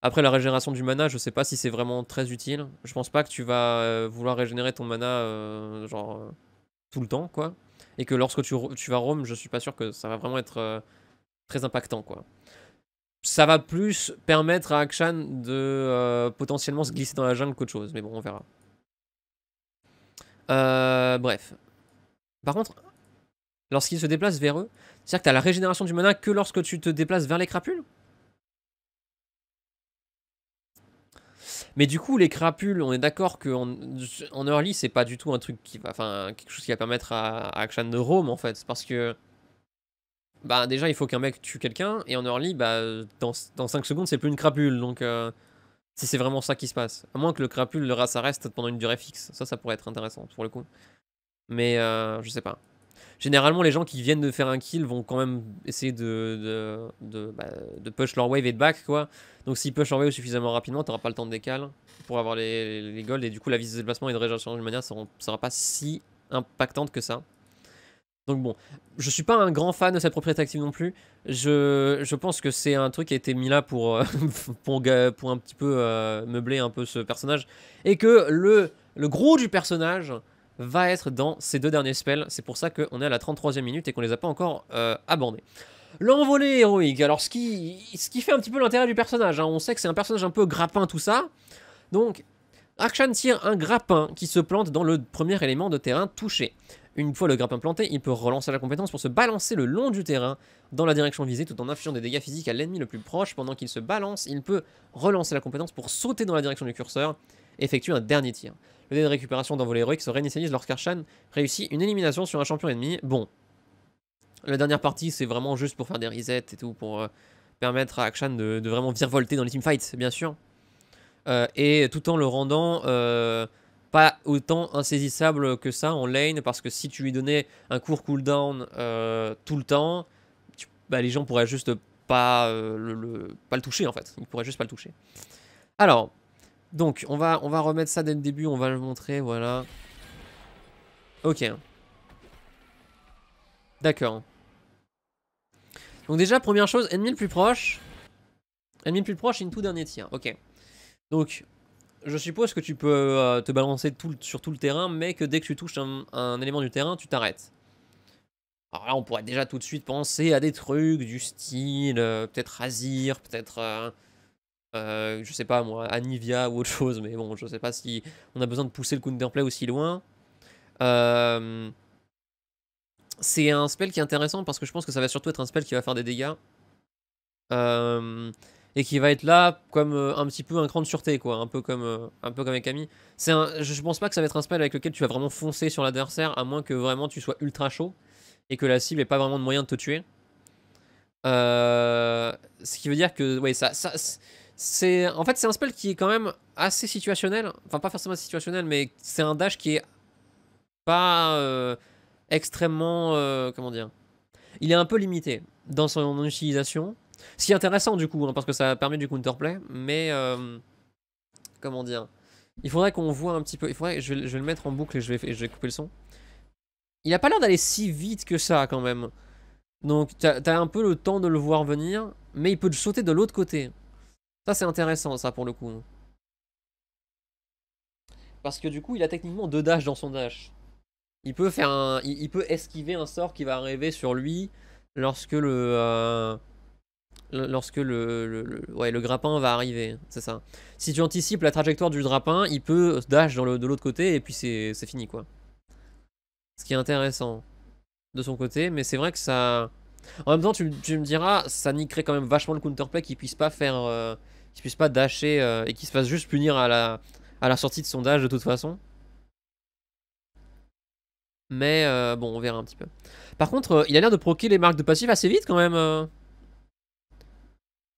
Après la régénération du mana, je sais pas si c'est vraiment très utile. Je pense pas que tu vas vouloir régénérer ton mana genre tout le temps quoi. Et que lorsque tu, tu vas roam, je suis pas sûr que ça va vraiment être très impactant quoi ça va plus permettre à Akshan de euh, potentiellement se glisser dans la jungle qu'autre chose. Mais bon, on verra. Euh, bref. Par contre, lorsqu'ils se déplacent vers eux, c'est-à-dire que as la régénération du mana que lorsque tu te déplaces vers les crapules Mais du coup, les crapules, on est d'accord qu'en en early, c'est pas du tout un truc qui va. Enfin, quelque chose qui va permettre à, à Akshan de roam en fait. Parce que bah déjà il faut qu'un mec tue quelqu'un et en early bah dans, dans 5 secondes c'est plus une crapule donc euh, si c'est vraiment ça qui se passe à moins que le crapule le ça reste pendant une durée fixe ça ça pourrait être intéressant pour le coup mais euh, je sais pas généralement les gens qui viennent de faire un kill vont quand même essayer de bah, de, push leur wave et de back quoi donc s'ils push leur wave suffisamment rapidement t'auras pas le temps de décal pour avoir les, les, golds et du coup la vis de déplacement et de régénération de manière ne sera pas si impactante que ça donc bon, je suis pas un grand fan de cette propriété active non plus. Je, pense que c'est un truc qui a été mis là pour, euh, pour, un petit peu euh, meubler un peu ce personnage. Et que le, le gros du personnage va être dans ces deux derniers spells. C'est pour ça qu'on est à la 33e minute et qu'on les a pas encore euh, abordés. L'envolée héroïque, alors ce qui, ce qui fait un petit peu l'intérêt du personnage. Hein. On sait que c'est un personnage un peu grappin tout ça. Donc Akshan tire un grappin qui se plante dans le premier élément de terrain touché. Une fois le grappin planté, il peut relancer la compétence pour se balancer le long du terrain dans la direction visée tout en infligeant des dégâts physiques à l'ennemi le plus proche. Pendant qu'il se balance, il peut relancer la compétence pour sauter dans la direction du curseur et effectuer un dernier tir. Le dé de récupération volet héroïque se réinitialise lorsqu'Arshan réussit une élimination sur un champion ennemi. Bon. La dernière partie, c'est vraiment juste pour faire des resets et tout, pour euh, permettre à Akshan de, vraiment virevolter dans les teamfights, bien sûr. Euh, et tout en le rendant euh, pas autant insaisissable que ça en lane, parce que si tu lui donnais un court cooldown euh, tout le temps, bah, les gens pourraient juste euh, pas, le, toucher en fait. Ils pourraient juste pas le toucher. Alors, donc on va, on va remettre ça dès le début, on va le montrer, voilà. Ok. D'accord. Donc déjà, première chose, ennemi le plus proche. Ennemi le plus proche, une tout dernier tir. Ok. Donc, je suppose que tu peux euh, te balancer sur tout le terrain, mais que dès que tu touches un, élément du terrain, tu t'arrêtes. Alors là, on pourrait déjà tout de suite penser à des trucs du style, euh, peut-être Azir, peut-être, euh, je sais pas moi, Anivia ou autre chose, mais bon, je sais pas si on a besoin de pousser le counterplay aussi loin. c'est un spell qui est intéressant parce que je pense que ça va surtout être un spell qui va faire des dégâts et qui va être là comme euh, un petit peu un cran de sûreté, quoi, un peu comme, euh, un peu comme avec Camille. C'est je pense pas que ça va être un spell avec lequel tu vas vraiment foncer sur l'adversaire, à moins que vraiment tu sois ultra chaud et que la cible n'ait pas vraiment de moyen de te tuer. Euh, ce qui veut dire que, ouais, ça, ça c'est en fait c'est un spell qui est quand même assez situationnel, enfin pas forcément situationnel, mais c'est un dash qui est pas extrêmement, comment dire, il est un peu limité dans son utilisation. Ce qui est intéressant du coup, hein, parce que ça permet du counterplay, mais euh, comment dire Il faudrait qu'on voit un petit peu. Il faudrait, je, vais, le mettre en boucle et je vais, couper le son. Il a pas l'air d'aller si vite que ça quand même. Donc t'as as un peu le temps de le voir venir, mais il peut te sauter de l'autre côté. Ça c'est intéressant ça pour le coup. Parce que du coup il a techniquement deux dash dans son dash. Il peut faire un, il, peut esquiver un sort qui va arriver sur lui lorsque le euh, lorsque le, grappin va arriver, c'est ça. Si tu anticipes la trajectoire du grappin, il peut euh, dash dans le, de l'autre côté et puis c'est fini quoi. Ce qui est intéressant de son côté, mais c'est vrai que ça... En même temps, tu, me diras, ça niquerait quand même vachement le counterplay qu'il puisse pas faire... qui euh, qu'il puisse pas dasher euh, et qu'il se fasse juste punir à la, à la sortie de son dash de toute façon. Mais bon, on verra un petit peu. Par contre, il a l'air de proquer les marques de passif assez vite quand même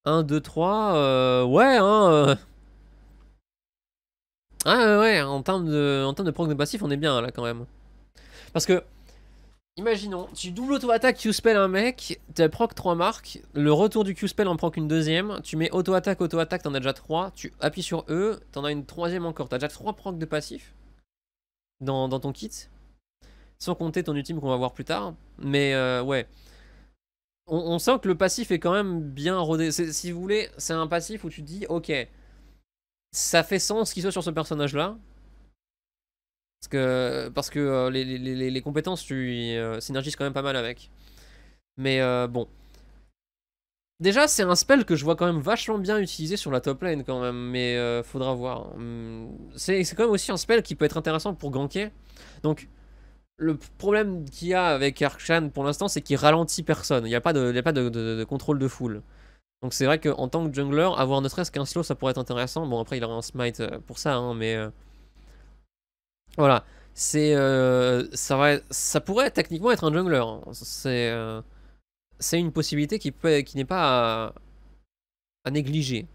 1, 2, 3, ouais, hein. Euh. Ah ouais, en termes de, en termes de proc de passif, on est bien là quand même. Parce que, imaginons, tu double auto-attaque Q-spell un mec, tu proc 3 marques, le retour du Q-spell en proc une deuxième, tu mets auto-attaque, auto-attaque, t'en as déjà 3, tu appuies sur E, t'en as une troisième encore, t'as déjà 3 procs de passif dans, dans, ton kit. Sans compter ton ultime qu'on va voir plus tard. Mais euh, ouais, on, sent que le passif est quand même bien rodé. Si vous voulez, c'est un passif où tu te dis, ok, ça fait sens qu'il soit sur ce personnage-là. Parce que, parce que euh, les, compétences, tu euh, quand même pas mal avec. Mais euh, bon. Déjà, c'est un spell que je vois quand même vachement bien utilisé sur la top lane quand même, mais faudra voir. Hmm, c'est quand même aussi un spell qui peut être intéressant pour ganker. Donc, le problème qu'il y a avec Arkshan pour l'instant, c'est qu'il ralentit personne. Il n'y a pas, de, pas de, contrôle de foule. Donc c'est vrai qu'en tant que jungler, avoir ne serait-ce qu'un slow, ça pourrait être intéressant. Bon, après, il aurait un smite euh, pour ça, hein, mais... Euh, voilà. C'est... Euh, ça, va... ça pourrait techniquement être un jungler. C'est... C'est une possibilité qui, peut... qui n'est pas à... négliger.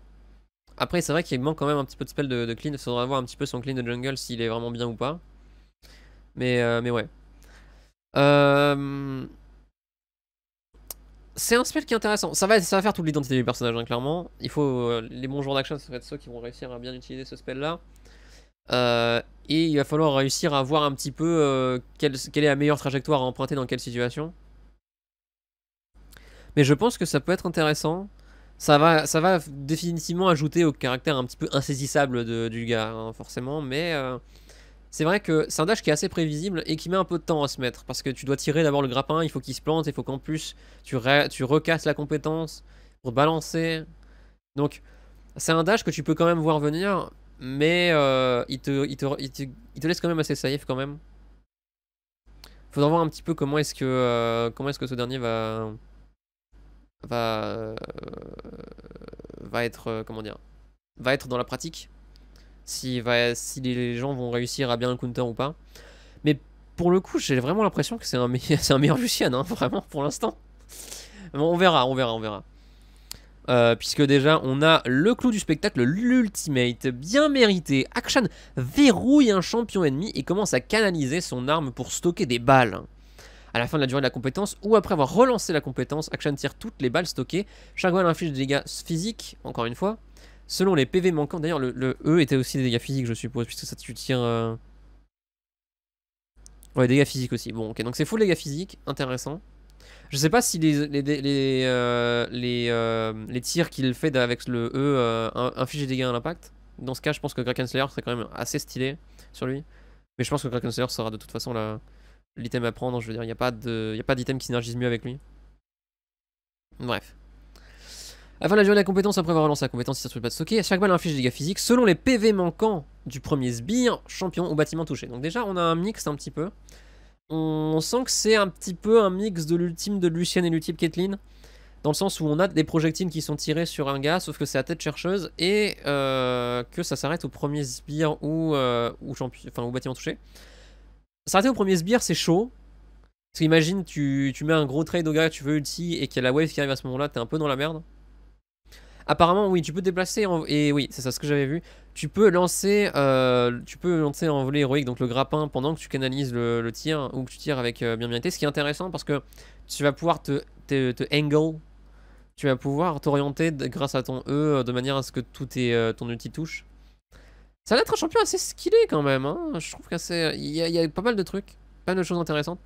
Après, c'est vrai qu'il manque quand même un petit peu de spell de, de clean. Il faudra voir un petit peu son clean de jungle, s'il est vraiment bien ou pas. Mais, euh, mais ouais. Euh, c'est un spell qui est intéressant. Ça va, ça va faire toute l'identité du personnage, hein, clairement. Il faut euh, les bons joueurs d'action, ça va être ceux qui vont réussir à bien utiliser ce spell-là. et il va falloir réussir à voir un petit peu quelle, quelle, est la meilleure trajectoire à emprunter dans quelle situation. Mais je pense que ça peut être intéressant. Ça va, ça va définitivement ajouter au caractère un petit peu insaisissable du gars, hein, forcément. Mais c'est vrai que c'est un dash qui est assez prévisible et qui met un peu de temps à se mettre. Parce que tu dois tirer d'abord le grappin, il faut qu'il se plante, il faut qu'en plus tu, recasses la compétence pour balancer. Donc c'est un dash que tu peux quand même voir venir, mais euh, il, te, laisse quand même assez safe quand même. Faudra voir un petit peu comment est-ce que, euh, ce dernier va euh, être comment dire va être dans la pratique si, si les gens vont réussir à bien le counter ou pas. Mais pour le coup, j'ai vraiment l'impression que c'est un, c'est un, meilleur Lucien, hein, vraiment, pour l'instant. Bon, on verra, on verra, on verra. Euh, puisque déjà, on a le clou du spectacle, l'ultimate, bien mérité. Akshan verrouille un champion ennemi et commence à canaliser son arme pour stocker des balles. À la fin de la durée de la compétence, ou après avoir relancé la compétence, Akshan tire toutes les balles stockées. Chaque balle inflige des dégâts physiques, encore une fois, Selon les PV manquants, d'ailleurs le, E était aussi des dégâts physiques je suppose, puisque ça tu tires... Euh, ouais, dégâts physiques aussi. Bon, ok, donc c'est full dégâts physiques, intéressant. Je sais pas si les, les, les, les, euh, euh, tirs qu'il fait avec le E infligent des dégâts à l'impact. Dans ce cas, je pense que Kraken Slayer serait quand même assez stylé sur lui. Mais je pense que Kraken Slayer sera de toute façon l'item à prendre. Je veux dire, il n'y a pas d'item qui synergise mieux avec lui. Bref. Avant la durée de la compétence, après avoir relancé la compétence, si ça ne pas de stocker, chaque balle inflige des dégâts physiques selon les PV manquants du premier sbire, champion ou bâtiment touché. Donc déjà, on a un mix un petit peu. On sent que c'est un petit peu un mix de l'ultime de Lucien et l'ultime Caitlyn. Dans le sens où on a des projectiles qui sont tirés sur un gars, sauf que c'est à tête chercheuse, et euh, que ça s'arrête au premier sbire ou, euh, enfin, bâtiment touché. S'arrêter au premier sbire, c'est chaud, parce qu'imagine, tu, tu, mets un gros trade au gars, tu veux ulti, et qu'il y a la wave qui arrive à ce moment-là, t'es un peu dans la merde. Apparemment, oui, tu peux déplacer et oui, c'est ça ce que j'avais vu. Tu peux lancer, euh, tu peux lancer en volée héroïque, donc le grappin pendant que tu canalises le, tir ou que tu tires avec bien euh, été Ce qui est intéressant parce que tu vas pouvoir te, angle, tu vas pouvoir t'orienter grâce à ton E euh, de manière à ce que tout est ton outil touche. Ça va être un champion assez skillé quand même. Hein. Je trouve qu'il y, a, pas mal de trucs, pas de choses intéressantes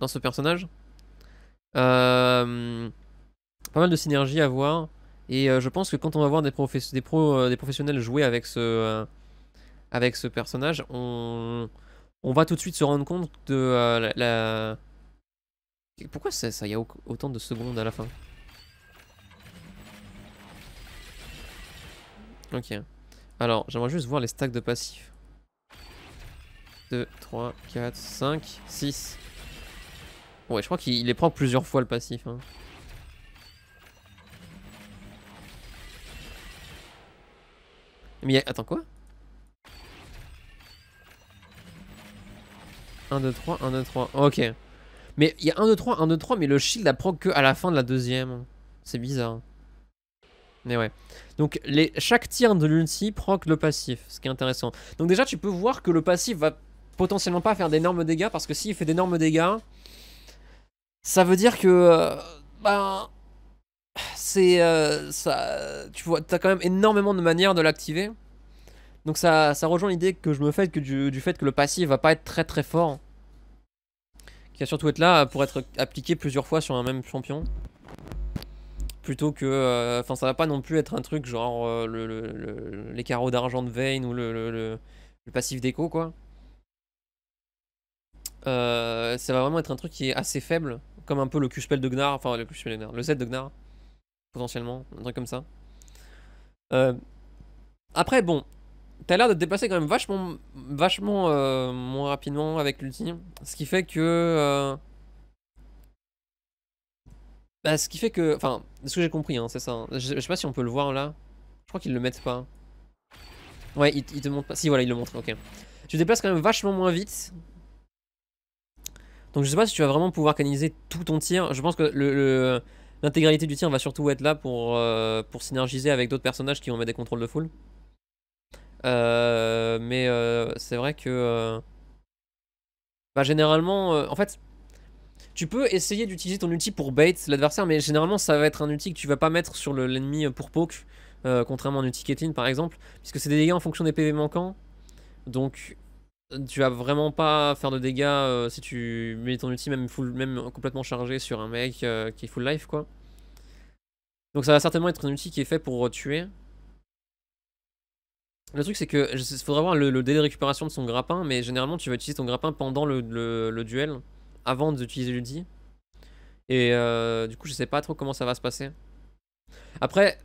dans ce personnage. Euh pas mal de synergie à voir. Et euh, je pense que quand on va voir des, des, euh, des professionnels jouer avec ce, euh, avec ce personnage, on, va tout de suite se rendre compte de la, la... Pourquoi ça, ça y a autant de secondes à la fin Ok. Alors, j'aimerais juste voir les stacks de passifs. 2, 3, 4, 5, 6. Ouais, je crois qu'il les prend plusieurs fois le passif. Hein. Mais attends, quoi 1, 2, 3, 1, 2, 3. Ok. Mais il y a 1, 2, 3, 1, 2, 3, mais le shield apprend que à la fin de la deuxième. C'est bizarre. Mais ouais. Donc les, chaque tir de l'ulti proc le passif, ce qui est intéressant. Donc déjà tu peux voir que le passif va potentiellement pas faire d'énormes dégâts, parce que s'il fait d'énormes dégâts, ça veut dire que... Euh, ben... bah, c'est euh, ça, tu vois, t'as quand même énormément de manières de l'activer. Donc ça, ça rejoint l'idée que je me fais que du, fait que le passif va pas être très très fort, qui va surtout être là pour être appliqué plusieurs fois sur un même champion, plutôt que, euh, enfin ça va pas non plus être un truc genre euh, le, les carreaux d'argent de Vayne ou le, passif d'Echo quoi. ça va vraiment être un truc qui est assez faible, comme un peu le Q-spell de Gnar, enfin le q de le Z de Gnar potentiellement, un truc comme ça. Euh, après, bon, t'as l'air de te déplacer quand même vachement, vachement euh, moins rapidement avec l'ulti, ce qui fait que... Euh, bah, ce qui fait que... Enfin, ce que j'ai compris, hein, c'est ça. Hein. Je, sais pas si on peut le voir là. Je crois qu'ils le mettent pas. Ouais, ils, te montrent pas. Si, voilà, ils le montrent, ok. Tu te déplaces quand même vachement moins vite. Donc je sais pas si tu vas vraiment pouvoir canaliser tout ton tir. Je pense que le L'intégralité du tir va surtout être là pour, euh, pour synergiser avec d'autres personnages qui vont mettre des contrôles de foule. Euh, mais euh, c'est vrai que... Bah, généralement, en fait, tu peux essayer d'utiliser ton outil pour bait l'adversaire, mais généralement ça va être un outil que tu vas pas mettre sur l'ennemi pour poke, contrairement à un ulti Caitlyn par exemple, puisque c'est des dégâts en fonction des PV manquants. Donc tu vas vraiment pas faire de dégâts si tu mets ton outil même, même complètement chargé sur un mec qui est full life quoi. Donc ça va certainement être un outil qui est fait pour tuer. Le truc c'est que faudra voir le, dé délai de récupération de son grappin, mais généralement tu vas utiliser ton grappin pendant le, duel, avant d'utiliser l'ulti. Et euh, du coup je sais pas trop comment ça va se passer. Après,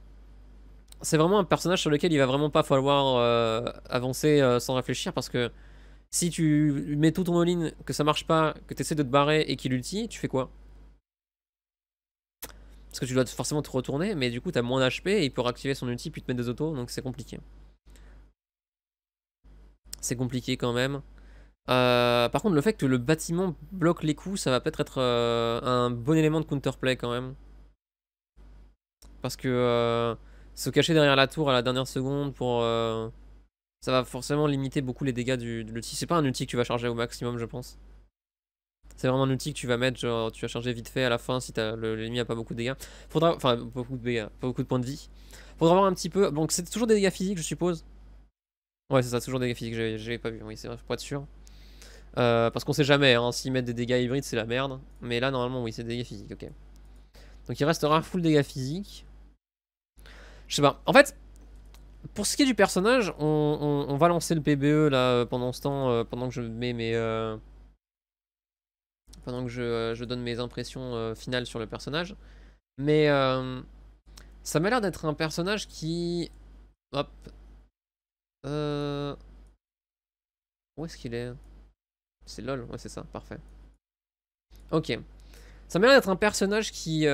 c'est vraiment un personnage sur lequel il va vraiment pas falloir euh, avancer euh, sans réfléchir parce que si tu mets tout ton all-in, que ça marche pas, que tu essaies de te barrer et qu'il ulti, tu fais quoi parce que tu dois forcément te retourner, mais du coup t'as moins d'HP et il peut réactiver son ulti puis te mettre des autos, donc c'est compliqué. C'est compliqué quand même. Euh, par contre, le fait que le bâtiment bloque les coups, ça va peut-être être, euh, un bon élément de counterplay quand même. Parce que euh, se cacher derrière la tour à la dernière seconde pour... ça va forcément limiter beaucoup les dégâts du, de l'ulti. C'est pas un ulti que tu vas charger au maximum, je pense. C'est vraiment un outil que tu vas mettre, genre tu vas charger vite fait à la fin si l'ennemi a pas beaucoup de dégâts. Faudra, enfin, beaucoup de dégâts, pas beaucoup de points de vie. Faudra voir un petit peu. Donc c'est toujours des dégâts physiques, je suppose. Ouais, c'est ça, toujours des dégâts physiques, j'avais pas vu, oui, c'est vrai, être sûr. Euh, parce qu'on sait jamais, hein, s'ils mettent des dégâts hybrides, c'est la merde. Mais là, normalement, oui, c'est des dégâts physiques, ok. Donc il restera full dégâts physiques. Je sais pas. En fait, pour ce qui est du personnage, on, va lancer le PBE là euh, pendant ce temps, euh, pendant que je mets mes, pendant que euh, je, donne mes impressions euh, finales sur le personnage. Mais euh, ça m'a l'air d'être un personnage qui... Hop. Où est-ce qu'il est C'est lol, ouais c'est ça, parfait. Ok. Ça m'a l'air d'être un personnage qui...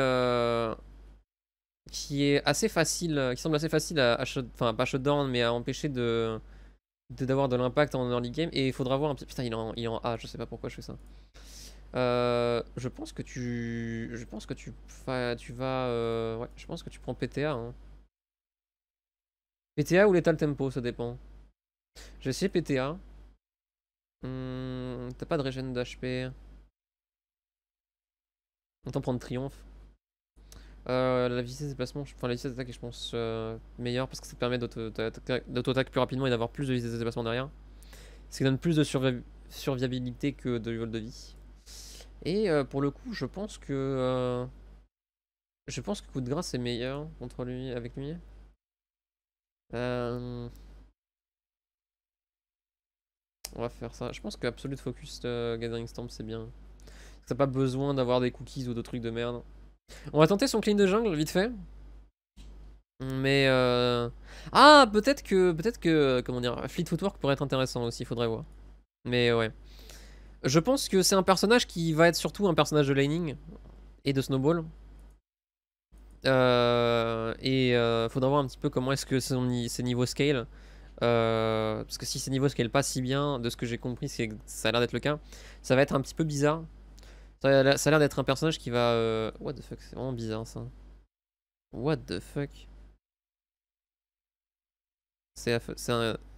Qui est assez facile, qui semble assez facile à, à enfin pas shutdown, mais à empêcher de d'avoir de, l'impact en early game. Et il faudra voir un petit... Putain, il en, il en A, je sais pas pourquoi je fais ça. Euh, je pense que tu, je pense que tu, tu vas, euh, ouais, je pense que tu prends PTA. Hein. PTA ou l'étal Tempo, ça dépend. J'ai sais PTA. Hmm, t'as pas de régène d'HP. On t'en prend de triomphe. Euh, la vitesse déplacement, enfin la vitesse d'attaque est je pense meilleure parce que ça te permet dauto attaquer plus rapidement et d'avoir plus de vitesse de déplacement derrière. Ce qui donne plus de survivabilité surviabilité que de vol de vie. Et euh, pour le coup, je pense que... Euh, je pense que coup de grâce est meilleur contre lui, avec lui. Euh, on va faire ça. Je pense que Absolute Focus Gathering Stamp, c'est bien. T'as pas besoin d'avoir des cookies ou de trucs de merde. On va tenter son clean de jungle, vite fait. Mais... Ah, peut-être que... Peut-être que... Comment dire Fleet Footwork pourrait être intéressant aussi, faudrait voir. Mais ouais. Je pense que c'est un personnage qui va être surtout un personnage de Lightning et de Snowball. Euh, et il euh, faudra voir un petit peu comment est-ce que son, ses niveaux scale. Euh, parce que si ces niveaux scale pas si bien, de ce que j'ai compris, ça a l'air d'être le cas. Ça va être un petit peu bizarre. Ça a l'air d'être un personnage qui va. What the fuck, c'est vraiment bizarre ça. What the fuck. c'est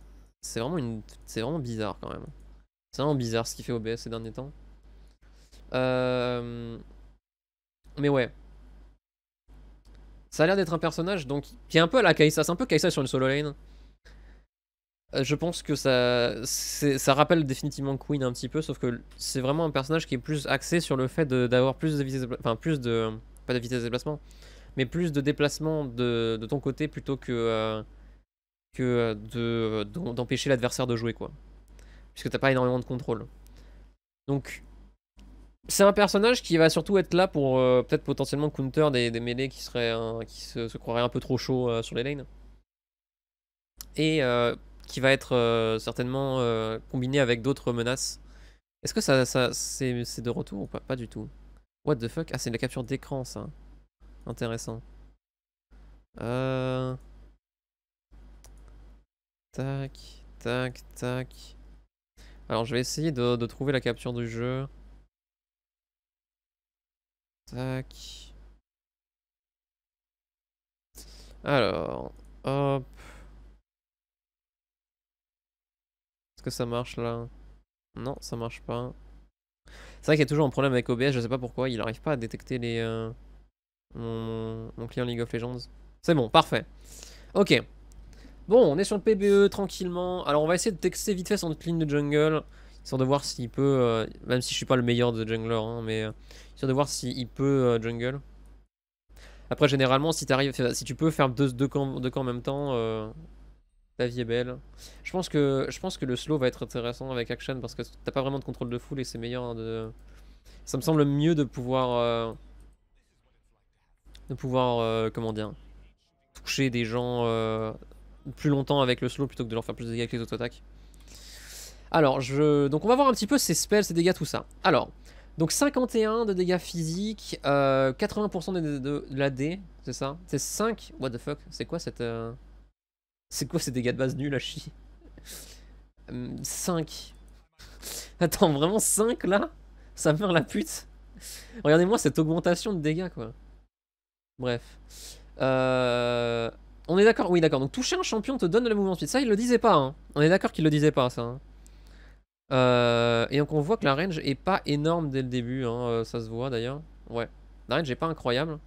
vraiment bizarre quand même. C'est vraiment bizarre ce qu'il fait au BS ces derniers temps. Euh, mais ouais. Ça a l'air d'être un personnage donc qui est un peu à la Kaisa. C'est un peu Kaisa sur le solo lane. Euh, je pense que ça, ça rappelle définitivement Queen un petit peu, sauf que c'est vraiment un personnage qui est plus axé sur le fait d'avoir plus de vitesse, enfin plus de, pas de vitesse déplacement, mais plus de déplacement de, ton côté plutôt que, euh, d'empêcher l'adversaire de jouer quoi puisque t'as pas énormément de contrôle. Donc, c'est un personnage qui va surtout être là pour euh, peut-être potentiellement counter des, des mêlées qui, seraient, qui se, croiraient un peu trop chaud euh, sur les lanes. Et euh, qui va être certainement combiné avec d'autres menaces. Est-ce que ça, ça c'est de retour ou pas Pas du tout. What the fuck Ah, c'est de la capture d'écran, ça. Intéressant. Tac, tac, tac. Alors je vais essayer de, trouver la capture du jeu. Tac. Alors, hop. Est-ce que ça marche là Non, ça marche pas. C'est vrai qu'il y a toujours un problème avec OBS, je sais pas pourquoi, il n'arrive pas à détecter les... Euh, mon, mon client League of Legends. C'est bon, parfait. Ok. Bon, on est sur le PBE tranquillement. Alors, on va essayer de texter vite fait son clean de jungle. Histoire de voir s'il peut. Euh, même si je suis pas le meilleur de jungler, hein, mais. Euh, histoire de voir s'il peut euh, jungle. Après, généralement, si, arrives, si tu peux faire deux, camps, en même temps, ta vie est belle. Je pense, que, je pense que le slow va être intéressant avec Action parce que t'as pas vraiment de contrôle de foule et c'est meilleur hein, de. Ça me semble mieux de pouvoir. de pouvoir. comment dire Toucher des gens plus longtemps avec le slow plutôt que de leur faire plus de dégâts avec les auto-attaques. Alors, je... donc on va voir un petit peu ces spells, ces dégâts, tout ça. Alors, donc 51 de dégâts physiques, 80% euh, de, de, D. c'est ça C'est 5 What the fuck C'est quoi cette... Euh, c'est quoi ces dégâts de base nuls à chier 5. Hum, Attends, vraiment 5 là Ça meurt la pute Regardez-moi cette augmentation de dégâts quoi. Bref. Euh... On est d'accord, oui d'accord. Donc toucher un champion te donne de la mouvement speed. Ça il le disait pas. Hein. On est d'accord qu'il le disait pas ça. Hein. Euh, et donc on voit que la range est pas énorme dès le début. Hein. Euh, ça se voit d'ailleurs. Ouais. La range est pas incroyable.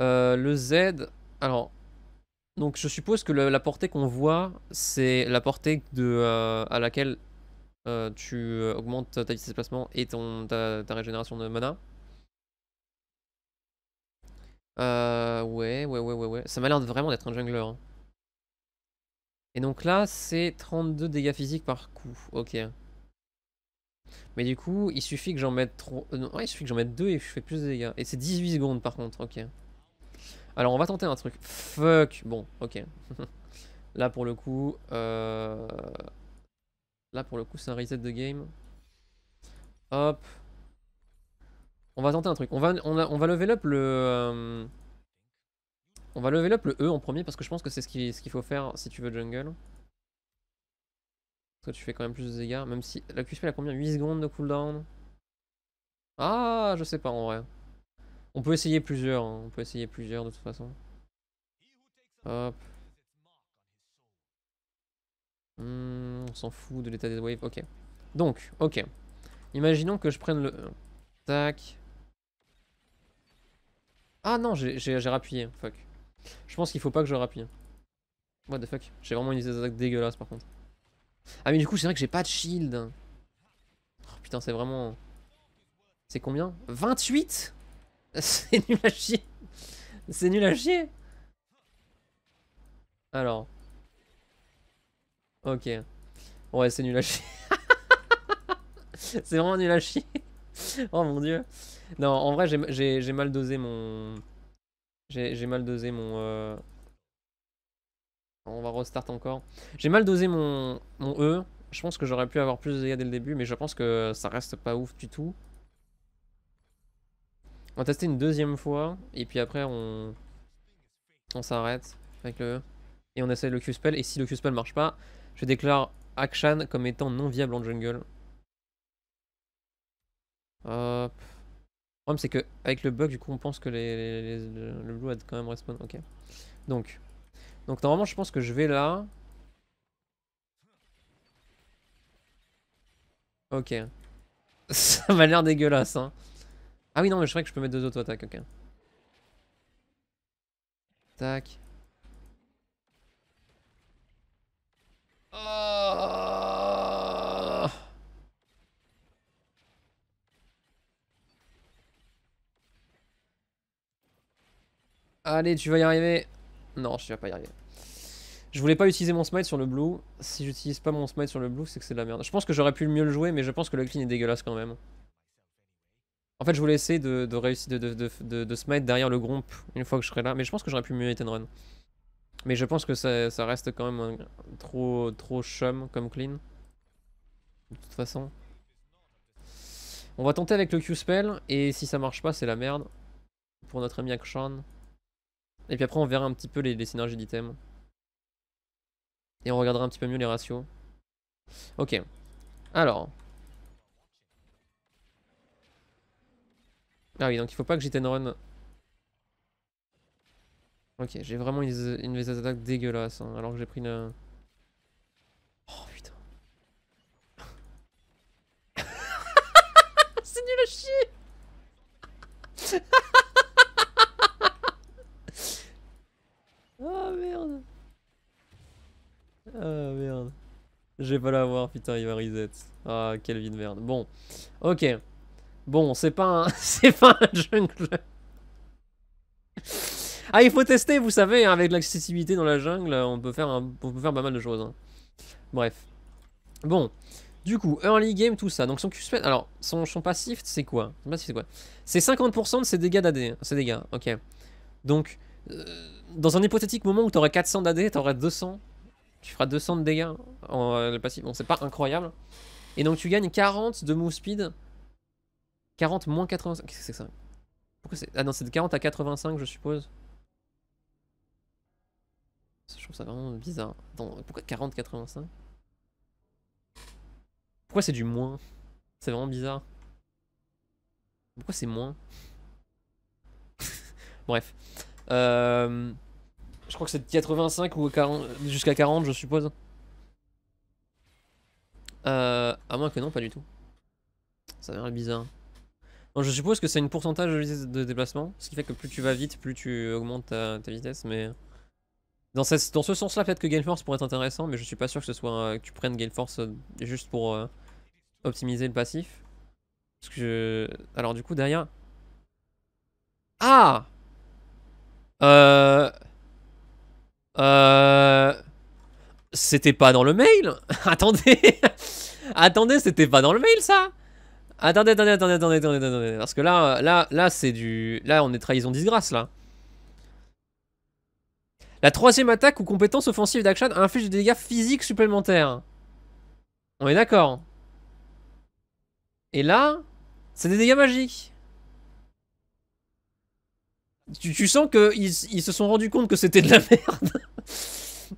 Euh, le Z. Alors. Donc je suppose que la portée qu'on voit, c'est la portée à laquelle tu augmentes ta vitesse de déplacement et ton, ta régénération de mana. Euh, ouais, ouais, ouais, ouais, ouais. Ça m'a l'air vraiment d'être un jungler. Hein. Et donc là, c'est 32 dégâts physiques par coup. Ok. Mais du coup, il suffit que j'en mette trop. Euh, ouais, il suffit que j'en mette 2 et je fais plus de dégâts. Et c'est 18 secondes par contre, ok. Alors on va tenter un truc. Fuck Bon, ok. là pour le coup... Euh... Là pour le coup, c'est un reset de game. Hop. On va tenter un truc. On va, on, va level up le... Euh, on va level up le E en premier parce que je pense que c'est ce qu'il ce faut faire si tu veux jungle. Parce que tu fais quand même plus de dégâts. Même si la QSP elle a combien 8 secondes de cooldown Ah, je sais pas en vrai. On peut essayer plusieurs. Hein. On peut essayer plusieurs de toute façon. Hop. Hmm, on s'en fout de l'état des waves. Ok. Donc, ok. Imaginons que je prenne le... Tac. Ah non, j'ai rappuyé, fuck. Je pense qu'il faut pas que je rappuie. What the fuck J'ai vraiment une attaque dégueulasse par contre. Ah mais du coup, c'est vrai que j'ai pas de shield. Oh, putain, c'est vraiment... C'est combien 28 C'est nul à chier C'est nul à chier Alors... Ok. Ouais, c'est nul à chier. c'est vraiment nul à chier. Oh mon dieu. Non, en vrai, j'ai mal dosé mon... J'ai mal dosé mon... Euh, on va restart encore. J'ai mal dosé mon, mon E. Je pense que j'aurais pu avoir plus de dégâts dès le début, mais je pense que ça reste pas ouf du tout. On va tester une deuxième fois, et puis après on, on s'arrête avec le E. Et on essaye le Q-Spell, et si le Q-Spell marche pas, je déclare Akshan comme étant non viable en jungle. Hop c'est que avec le bug du coup on pense que les, les, le blue a quand même respawn. Ok. Donc. Donc normalement je pense que je vais là. Ok. Ça m'a l'air dégueulasse hein. Ah oui non mais je crois que je peux mettre deux auto-attaques, ok. Tac. Oh Allez, tu vas y arriver. Non, je vais pas y arriver. Je voulais pas utiliser mon smite sur le blue. Si j'utilise pas mon smite sur le blue, c'est que c'est de la merde. Je pense que j'aurais pu mieux le jouer, mais je pense que le clean est dégueulasse quand même. En fait, je voulais essayer de, réussir de, de, smite derrière le groupe une fois que je serai là. Mais je pense que j'aurais pu mieux hit run. Mais je pense que ça, reste quand même trop, trop chum comme clean. De toute façon. On va tenter avec le Q-spell. Et si ça marche pas, c'est la merde. Pour notre ami Akshan. Et puis après, on verra un petit peu les, synergies d'items. Et on regardera un petit peu mieux les ratios. Ok. Alors. Ah oui, donc il faut pas que j'étais run. Ok, j'ai vraiment une, une attaque dégueulasse, hein, alors que j'ai pris une... Euh, oh putain. C'est nul à chier Ah merde Ah merde. Je vais pas l'avoir, putain, il va reset. Ah, quelle vie de merde. Bon, ok. Bon, c'est pas un... c'est pas un jungle. Ah, il faut tester, vous savez, hein, avec l'accessibilité dans la jungle, on peut faire, un... on peut faire pas mal de choses. Hein. Bref. Bon, du coup, early game, tout ça. Donc son suspect... alors, son, son passif, c'est quoi C'est 50% de ses dégâts d'AD, hein. ses dégâts, ok. Donc, euh, dans un hypothétique moment où t'aurais 400 d'AD, t'aurais 200, tu feras 200 de dégâts en euh, le passif, bon c'est pas incroyable. Et donc tu gagnes 40 de move speed, 40 moins 85, qu'est-ce que c'est que ça Pourquoi c'est... Ah non c'est de 40 à 85 je suppose. Je trouve ça vraiment bizarre. pourquoi 40-85 Pourquoi c'est du moins C'est vraiment bizarre. Pourquoi c'est moins Bref. Euh, je crois que c'est 85 ou jusqu'à 40, je suppose. Euh, à moins que non, pas du tout. Ça a l'air bizarre. je suppose que c'est une pourcentage de déplacement, ce qui fait que plus tu vas vite, plus tu augmentes ta, vitesse, mais... Dans, dans ce sens-là, peut-être que Gale Force pourrait être intéressant, mais je suis pas sûr que ce soit euh, que tu prennes Gale Force euh, juste pour optimiser le passif. Parce que... Alors du coup, derrière... Ah euh, euh... C'était pas dans le mail Attendez Attendez, c'était pas dans le mail ça Attendez, attendez, attendez, attendez, attendez, Parce que là, là, là, c'est du... Là, on est trahison disgrâce, là. La troisième attaque ou compétence offensive d'Akshan inflige des dégâts physiques supplémentaires. On est d'accord. Et là, c'est des dégâts magiques tu, sens qu'ils ils se sont rendus compte que c'était de la merde.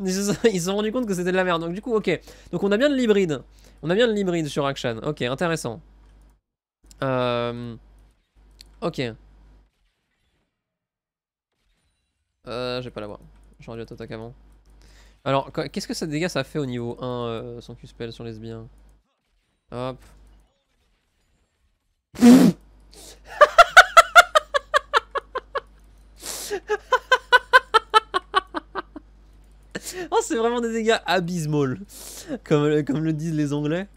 ils, se sont, rendus compte que c'était de la merde. Donc du coup, ok. Donc on a bien de l'hybride. On a bien de l'hybride sur Akshan. Ok, intéressant. Euh... Ok. Euh, je vais pas l'avoir. J'aurais dû attaquer avant. Alors, qu'est-ce que ça dégâts ça fait au niveau 1 euh, sans Q-spell sur les biens. Hop. oh, c'est vraiment des dégâts abysmaux, comme, comme le disent les Anglais.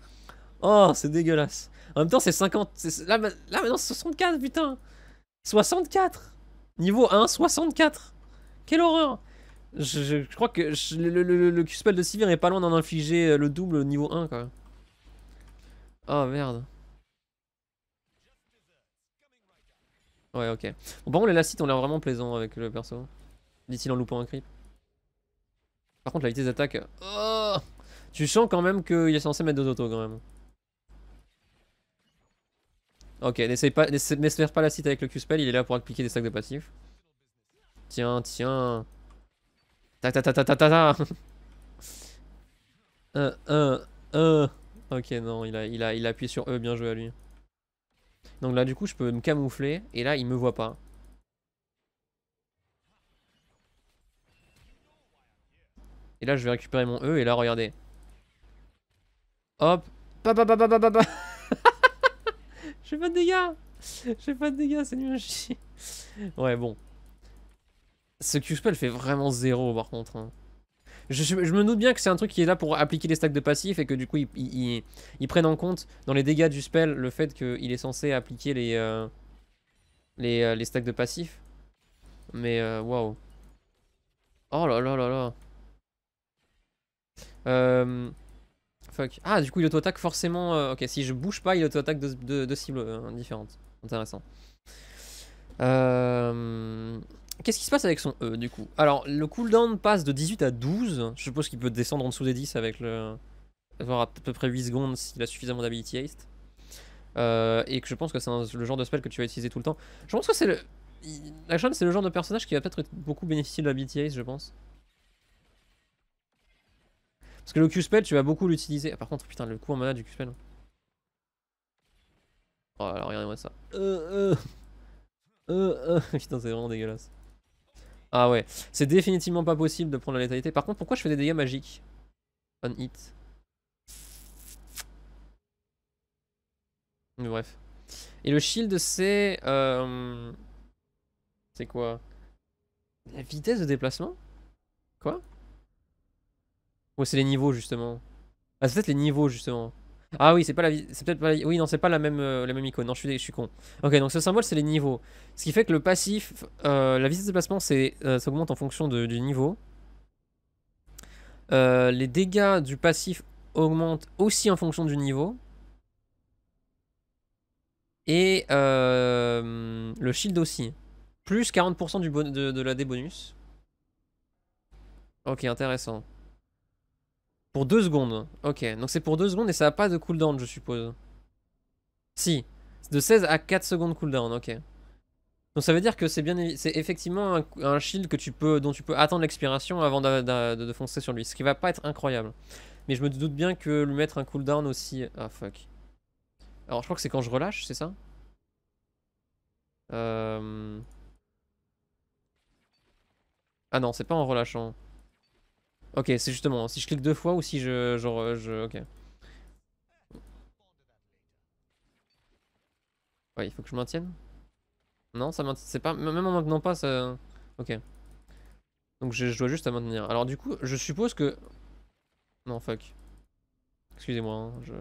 Oh, c'est dégueulasse. En même temps, c'est 50... Là, maintenant, c'est 64, putain 64 Niveau 1, 64 Quelle horreur je, crois que le, le, q de Sivir est pas loin d'en infliger euh, le double niveau 1, quoi. Oh, merde. Ouais, ok. Bon, par contre, les lacites ont l'air vraiment plaisant avec le perso. Dit-il en loupant un creep. Par contre, la vitesse d'attaque. Oh tu sens quand même qu'il est censé mettre deux autos quand même. Ok, n'essaye pas, n'espère pas la site avec le Q-spell, il est là pour appliquer des sacs de passifs. Tiens, tiens. Ta ta ta ta ta ta Un, un, un. Ok, non, il a, il, a, il a appuyé sur E, bien joué à lui. Donc là, du coup, je peux me camoufler. Et là, il me voit pas. Et là, je vais récupérer mon E. Et là, regardez. Hop. J'ai pas de dégâts. J'ai pas de dégâts, c'est nul Ouais, bon. Ce Q-spell fait vraiment zéro, par contre. Hein je, me doute bien que c'est un truc qui est là pour appliquer les stacks de passifs et que du coup ils, prennent en compte dans les dégâts du spell le fait qu'il est censé appliquer les, euh, euh, les, stacks de passifs. Mais euh, waouh. Oh là là là là. Euh, fuck. Ah, du coup, il auto-attaque forcément. ok, si je bouge pas, il auto-attaque deux, cibles différentes. Intéressant. Euh. Qu'est-ce qui se passe avec son E du coup Alors le cooldown passe de 18 à 12. Je suppose qu'il peut descendre en dessous des 10 avec le. Avoir à peu près 8 secondes s'il a suffisamment d'ability haste. Euh, et que je pense que c'est le genre de spell que tu vas utiliser tout le temps. Je pense que c'est le. la chance c'est le genre de personnage qui va peut-être beaucoup bénéficier de l'Hability haste, je pense. Parce que le Q-spell, tu vas beaucoup l'utiliser. Ah, par contre, putain, le coup en mana du Q-spell. Hein. Oh là, regardez-moi ça. Euh, euh. Euh, euh. Putain, c'est vraiment dégueulasse. Ah ouais, c'est définitivement pas possible de prendre la létalité. Par contre, pourquoi je fais des dégâts magiques On hit. Mais bref. Et le shield, c'est... Euh, c'est quoi La vitesse de déplacement Quoi c'est les niveaux, justement Ah, c'est peut-être les niveaux, justement. Ah oui, c'est pas la c'est peut-être pas oui non, c'est pas la même euh, la même icône. Non, je suis con. OK, donc ce symbole c'est les niveaux. Ce qui fait que le passif euh, la vitesse de déplacement c'est euh, ça augmente en fonction du niveau. les dégâts du passif augmentent aussi en fonction du niveau. Et le shield aussi. Plus 40% du de, la débonus bonus. Ok, intéressant. Pour 2 secondes. Ok, donc c'est pour 2 secondes et ça n'a pas de cooldown, je suppose. Si. De 16 à 4 secondes cooldown, ok. Donc ça veut dire que c'est bien, c'est effectivement un, shield que tu peux, dont tu peux attendre l'expiration avant de, foncer sur lui, ce qui va pas être incroyable. Mais je me doute bien que lui mettre un cooldown aussi... Ah fuck. Alors je crois que c'est quand je relâche, c'est ça euh... Ah non, c'est pas en relâchant. Ok, c'est justement si je clique deux fois ou si je genre euh, je ok. Ouais, il faut que je maintienne. Non, ça maintient, c'est pas même en maintenant pas ça. Ok. Donc je, dois juste à maintenir. Alors du coup, je suppose que non fuck. Excusez-moi, hein, je.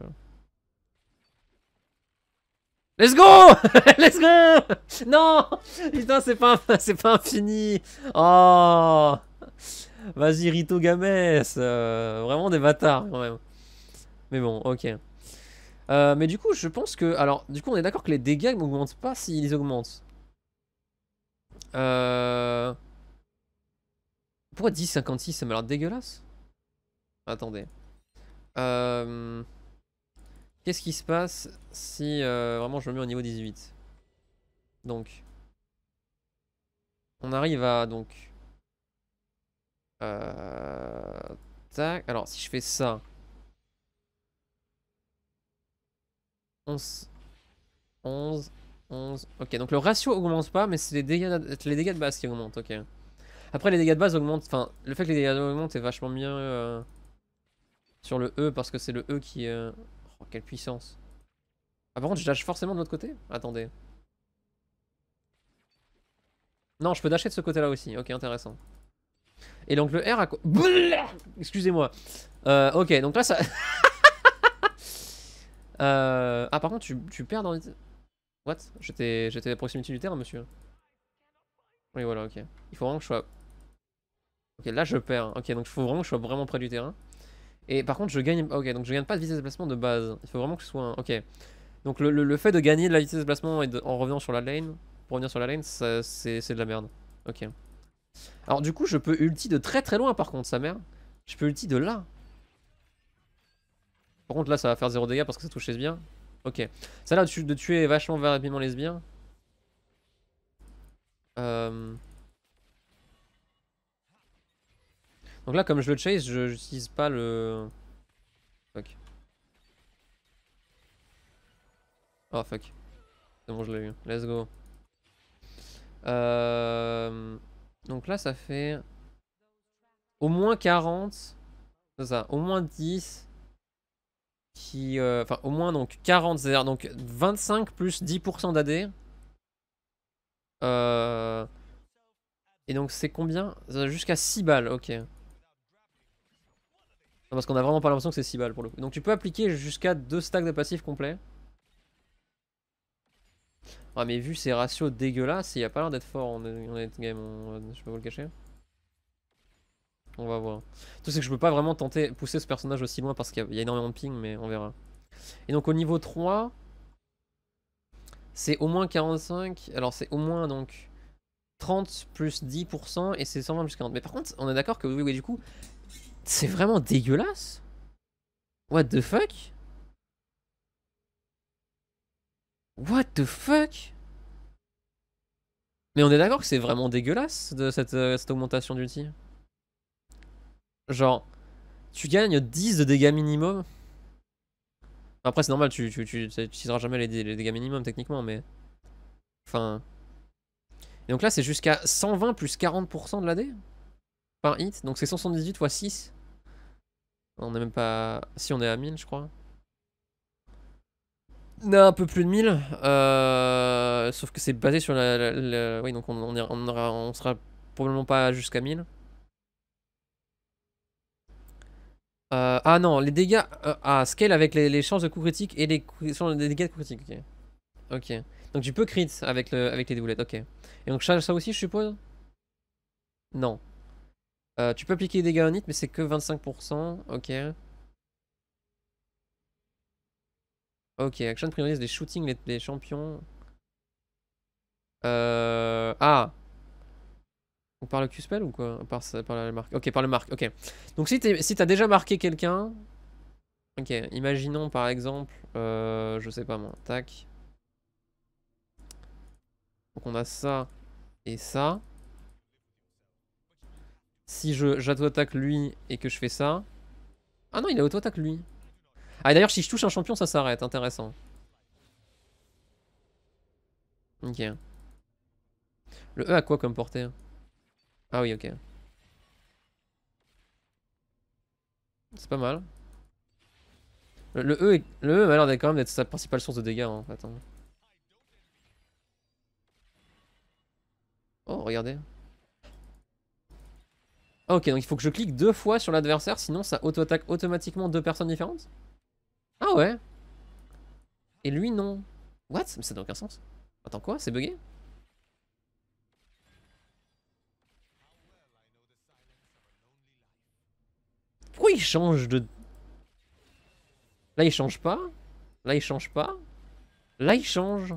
Let's go Let's go Non Putain, c'est pas, c'est pas infini Oh Vas-y, Rito Games euh, Vraiment des bâtards, quand même. Mais bon, ok. Euh, mais du coup, je pense que... Alors, du coup, on est d'accord que les dégâts n'augmentent pas s'ils augmentent. Euh... Pourquoi 10,56 Ça m'a l'air dégueulasse. Attendez. Euh, qu'est-ce qui se passe si vraiment je me mets au niveau 18 Donc. On arrive à donc euh, Alors, si je fais ça. 11 11, 11. Ok, donc le ratio augmente pas, mais c'est les dégâts, les dégâts de base qui augmentent, ok. Après, les dégâts de base augmentent. Enfin, le fait que les dégâts augmentent est vachement bien euh, sur le E, parce que c'est le E qui. est oh, quelle puissance. Ah, par contre, je dash forcément de l'autre côté Attendez. Non, je peux dasher de ce côté-là aussi. Ok, intéressant. Et donc le R a quoi Excusez-moi. Euh, ok, donc là ça... euh... Ah par contre tu, tu perds dans... What J'étais à proximité du terrain monsieur. Oui voilà ok. Il faut vraiment que je sois... Ok là je perds. Ok donc il faut vraiment que je sois vraiment près du terrain. Et par contre je gagne... Ok donc je gagne pas de vitesse de déplacement de base. Il faut vraiment que je sois Ok. Donc le, le, fait de gagner de la vitesse de déplacement et en revenant sur la lane, pour revenir sur la lane, c'est de la merde. Ok. Alors du coup, je peux ulti de très très loin par contre, sa mère. Je peux ulti de là. Par contre, là, ça va faire zéro dégâts parce que ça touche les lesbien. Ok. Ça là de tuer vachement rapidement les Euh... Donc là, comme je le chase, je n'utilise pas le... Fuck. Oh fuck. C'est bon, je l'ai eu. Let's go. Euh... Donc là, ça fait au moins 40. C'est ça, au moins 10. Qui, euh, enfin, au moins donc 40, c'est-à-dire donc 25 plus 10% d'AD. Euh, et donc c'est combien Jusqu'à 6 balles, ok. parce qu'on a vraiment pas l'impression que c'est 6 balles pour le coup. Donc tu peux appliquer jusqu'à 2 stacks de passifs complets. Ah mais vu ces ratios dégueulasses, il n'y a pas l'air d'être fort en, game, je peux vous le cacher. On va voir. Tout ce que je peux pas vraiment tenter pousser ce personnage aussi loin parce qu'il y, a énormément de ping, mais on verra. Et donc au niveau 3, c'est au moins 45, alors c'est au moins donc 30 plus 10% et c'est 120 plus 40. Mais par contre, on est d'accord que oui, oui, du coup, c'est vraiment dégueulasse What the fuck What the fuck Mais on est d'accord que c'est vraiment dégueulasse de cette, euh, cette augmentation d'ulti Genre, tu gagnes 10 de dégâts minimum. Après, c'est normal, tu, tu, jamais les, dégâts minimum techniquement, mais. Enfin. Et donc là, c'est jusqu'à 120 plus 40% de l'AD par hit. Donc c'est 178 x 6. On n'est même pas. Si, on est à 1000, je crois. Non, un peu plus de 1000. Euh, sauf que c'est basé sur la. oui, donc on, on, on, sera probablement pas jusqu'à 1000. Euh, ah non, les dégâts. à euh, ah, scale avec les, chances de coup critique et les, dégâts de coups critiques. Ok. Donc tu peux crit avec, le, avec les doublettes. ok. Et donc charge ça aussi, je suppose Non. tu peux appliquer les dégâts en hit, mais c'est que 25%. Ok. Ok, action priorise les shootings les, champions. Euh, ah on par le Q-spell ou quoi par, par la marque. Ok, par le marque, ok. Donc si t'as déjà marqué quelqu'un... Ok, imaginons par exemple... Euh, je sais pas moi, tac. Donc on a ça et ça. Si je j'auto-attaque lui et que je fais ça... Ah non, il a auto-attaque lui. Ah d'ailleurs si je touche un champion ça s'arrête, intéressant. Ok. Le E a quoi comme portée Ah oui ok. C'est pas mal. Le, E, le e a l'air quand même d'être sa principale source de dégâts en fait. Hein. Oh regardez. ok, donc il faut que je clique deux fois sur l'adversaire, sinon ça auto-attaque automatiquement deux personnes différentes ah ouais Et lui, non. What Mais ça n'a aucun sens. Attends, quoi C'est bugué Pourquoi il change de... Là, il change pas Là, il change pas Là, il change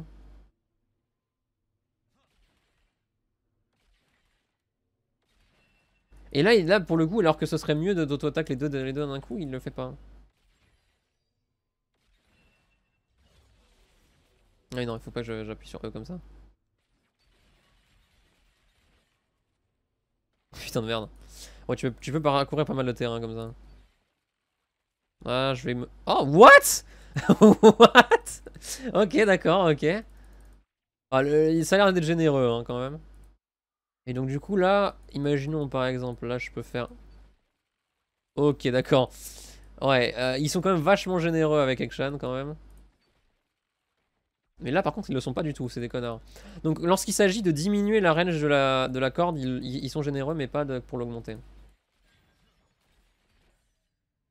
Et là, là, pour le coup, alors que ce serait mieux d'auto-attaque les deux, les deux d'un coup, il le fait pas. Ah non, il faut pas que j'appuie sur eux comme ça. Putain de merde. tu peux, tu peux parcourir pas mal de terrain comme ça. Ah, je vais me... Oh, what What Ok, d'accord, ok. Ah, ça a l'air d'être généreux hein, quand même. Et donc du coup là, imaginons par exemple, là je peux faire... Ok, d'accord. Ouais, euh, ils sont quand même vachement généreux avec Action quand même. Mais là, par contre, ils ne le sont pas du tout, c'est des connards. Donc, lorsqu'il s'agit de diminuer la range de la, de la corde, ils, sont généreux, mais pas pour l'augmenter.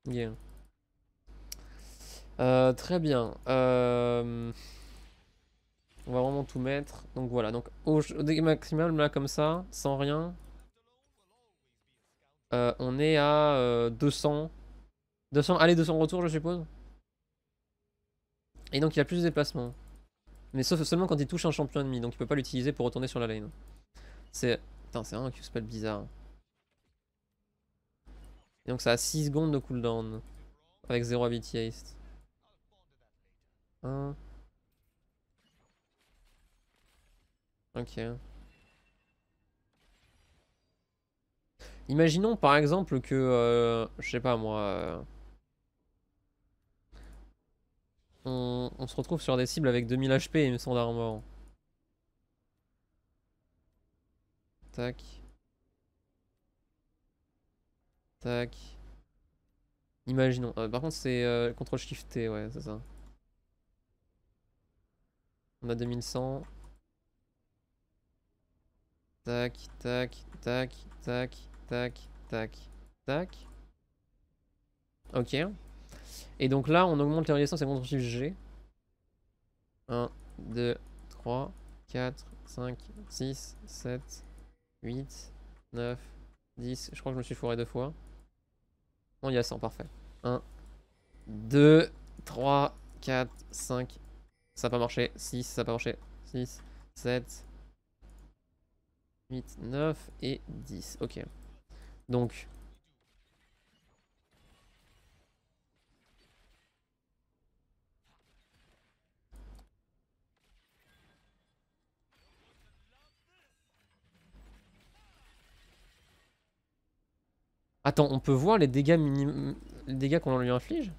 Yeah. Euh, très bien. Euh, on va vraiment tout mettre. Donc voilà, donc au, maximum, là, comme ça, sans rien. Euh, on est à 200. 200, allez, 200 retours, je suppose. Et donc, il y a plus de déplacement mais sauf seulement quand il touche un champion ennemi, donc il peut pas l'utiliser pour retourner sur la lane. C'est... Putain, c'est un Q-spell bizarre. Et donc ça a 6 secondes de cooldown. Avec 0 ability haste. 1... Ok. Imaginons par exemple que, euh, je sais pas moi, euh, on, se retrouve sur des cibles avec 2000 HP et sans d'armor. Tac. Tac. Imaginons. Euh, par contre, c'est euh, CTRL Shift T, ouais, c'est ça. On a 2100. Tac, tac, tac, tac, tac, tac, tac. Ok. Et donc là, on augmente les résistance et on chiffre G. 1, 2, 3, 4, 5, 6, 7, 8, 9, 10. Je crois que je me suis fourré deux fois. On il y a 100, parfait. 1, 2, 3, 4, 5. Ça n'a pas marché. 6, ça n'a pas marché. 6, 7, 8, 9 et 10. Ok. Donc, Attends, on peut voir les dégâts minim... les dégâts qu'on lui inflige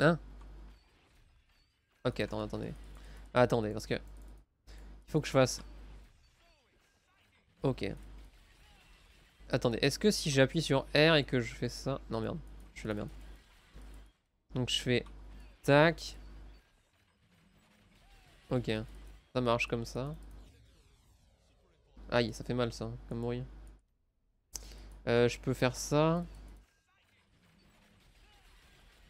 Hein Ok, attendez, attendez. Ah, attendez, parce que... Il faut que je fasse... Ok. Attendez, est-ce que si j'appuie sur R et que je fais ça... Non, merde. Je fais la merde. Donc je fais... Tac. Ok. Ça marche comme ça. Aïe, ça fait mal ça, comme bruit. Euh, je peux faire ça.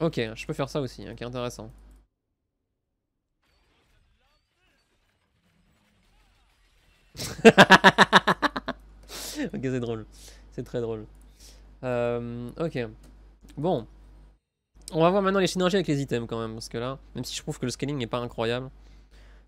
Ok, je peux faire ça aussi, un hein, qui est intéressant. ok, c'est drôle. C'est très drôle. Euh, ok. Bon. On va voir maintenant les synergies avec les items quand même, parce que là, même si je trouve que le scaling n'est pas incroyable,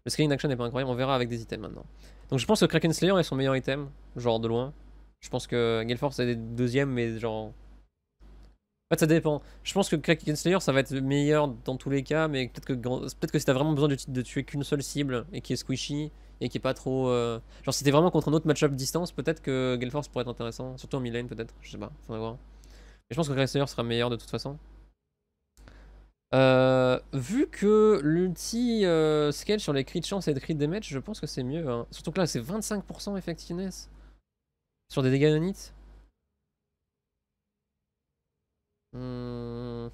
le scaling action n'est pas incroyable, on verra avec des items maintenant. Donc je pense que Kraken Slayer est son meilleur item, genre de loin. Je pense que Galeforce est deuxième, mais genre... En fait, ça dépend. Je pense que Kraken Slayer, ça va être meilleur dans tous les cas, mais peut-être que, peut que si t'as vraiment besoin de, tuer qu'une seule cible, et qui est squishy, et qui est pas trop... Euh, genre si t'es vraiment contre un autre match-up distance, peut-être que Galeforce pourrait être intéressant. Surtout en mid peut-être, je sais pas, Faudra voir. Mais je pense que Kraken Slayer sera meilleur de toute façon. Euh, vu que l'ulti euh, scale sur les crits chance et les crit damage, je pense que c'est mieux. Hein. Surtout que là, c'est 25% effectiveness sur des dégâts nanites. Hmm.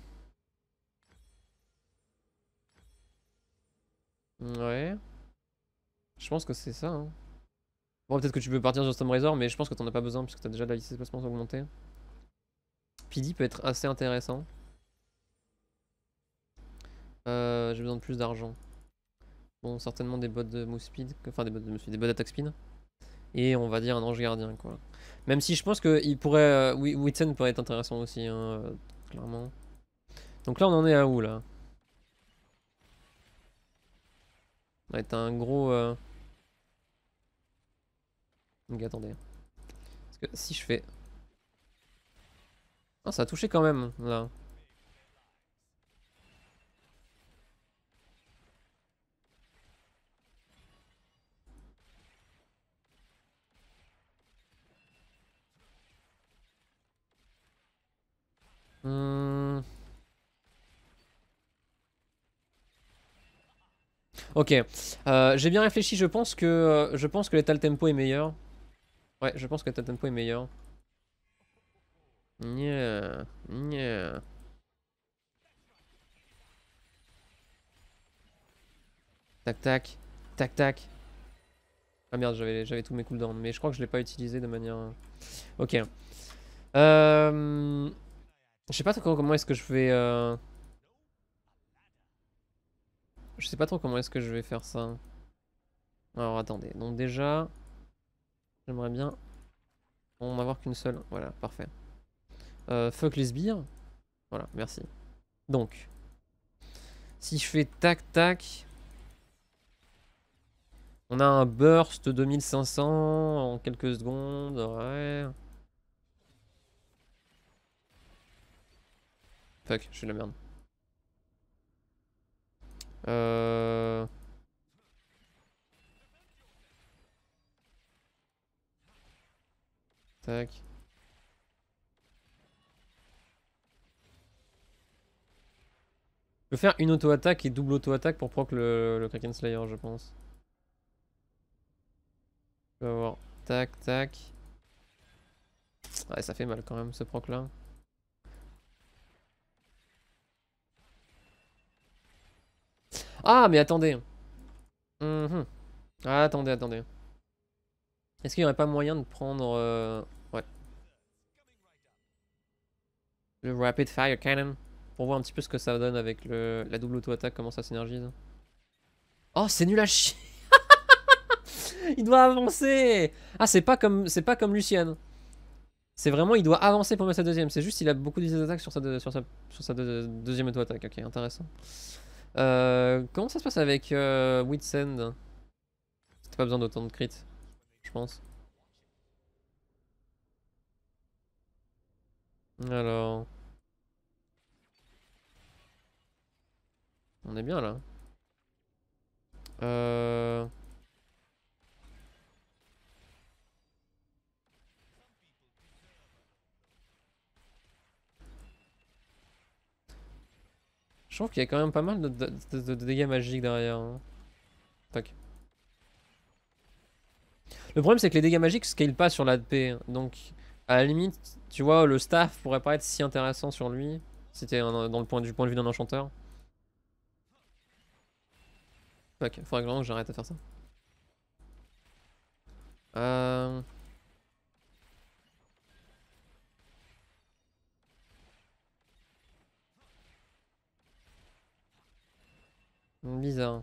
Ouais. Je pense que c'est ça. Hein. Bon, peut-être que tu peux partir sur Storm mais je pense que t'en as pas besoin puisque t'as déjà la liste de placement augmentée. PD peut être assez intéressant. Euh, j'ai besoin de plus d'argent. Bon, certainement des bottes de move speed, enfin des bottes de des bottes d'attaque speed. Et on va dire un ange gardien, quoi. Même si je pense que il pourrait, euh, Witten pourrait être intéressant aussi, hein, euh, clairement. Donc là, on en est à où, là On va être un gros... Euh, Donc attendez. Parce que si je fais... Ah, ça a touché quand même, là. Hmm. Ok, euh, j'ai bien réfléchi, je pense que euh, je pense que l'étal tempo est meilleur. Ouais, je pense que l'étal tempo est meilleur. Yeah, yeah. Tac tac, tac tac. Ah merde, j'avais tous mes cooldowns, mais je crois que je l'ai pas utilisé de manière... Euh, ok. Euh... Je sais pas trop comment est-ce que je vais... Euh, je sais pas trop comment est-ce que je vais faire ça. Alors attendez, donc déjà... J'aimerais bien on en avoir qu'une seule. Voilà, parfait. Euh, fuck les sbires. Voilà, merci. Donc, si je fais tac tac, on a un burst de 2500 en quelques secondes. Ouais. je suis de la merde. Euh. Tac. Je peux faire une auto-attaque et double auto-attaque pour proc le, Kraken Slayer, je pense. Je Tac, tac. Ouais, ça fait mal quand même ce proc là. Ah, mais attendez. Mhm. Ah, attendez, attendez. Est-ce qu'il n'y aurait pas moyen de prendre... Euh, ouais. Le Rapid Fire Cannon. Pour voir un petit peu ce que ça donne avec le... la double auto-attaque, comment ça s'énergise. Oh, c'est nul à chier Il doit avancer Ah, c'est pas comme c'est pas comme Lucien C'est vraiment, il doit avancer pour mettre sa deuxième. C'est juste, il a beaucoup d'attaques sur sa, sur sa, sur sa deuxième auto-attaque. Ok, intéressant. Euh, comment ça se passe avec euh, Witsend Whitsend T'as pas besoin d'autant de crit, je pense. Alors... On est bien là. Euh... Je trouve qu'il y a quand même pas mal de, dégâts magiques derrière. Hein. Le problème c'est que les dégâts magiques scale pas sur l'ADP. Hein. Donc à la limite, tu vois, le staff pourrait pas être si intéressant sur lui. C'était dans le point, du point de vue d'un enchanteur. Ok, faudrait que j'arrête à faire ça. Euh... Bizarre.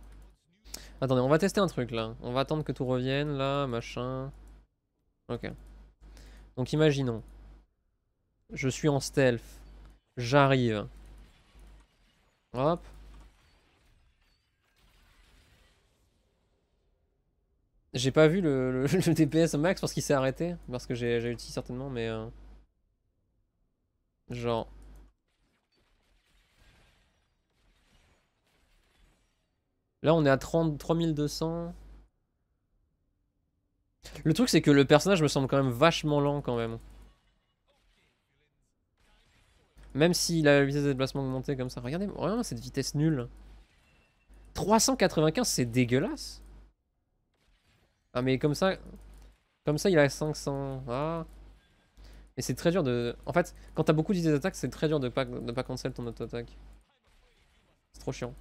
Attendez, on va tester un truc là. On va attendre que tout revienne là, machin. Ok. Donc imaginons. Je suis en stealth. J'arrive. Hop. J'ai pas vu le, DPS max parce qu'il s'est arrêté. Parce que j'ai utilisé certainement, mais... Euh, genre... Là, on est à 3200. Le truc, c'est que le personnage me semble quand même vachement lent quand même. Même si la vitesse de déplacement augmentée comme ça. Regardez, moi cette vitesse nulle. 395, c'est dégueulasse. Ah mais comme ça... Comme ça, il a 500. Ah. Et c'est très dur de... En fait, quand t'as beaucoup d'idées d'attaque, c'est très dur de pas, de pas cancel ton auto-attaque. C'est trop chiant.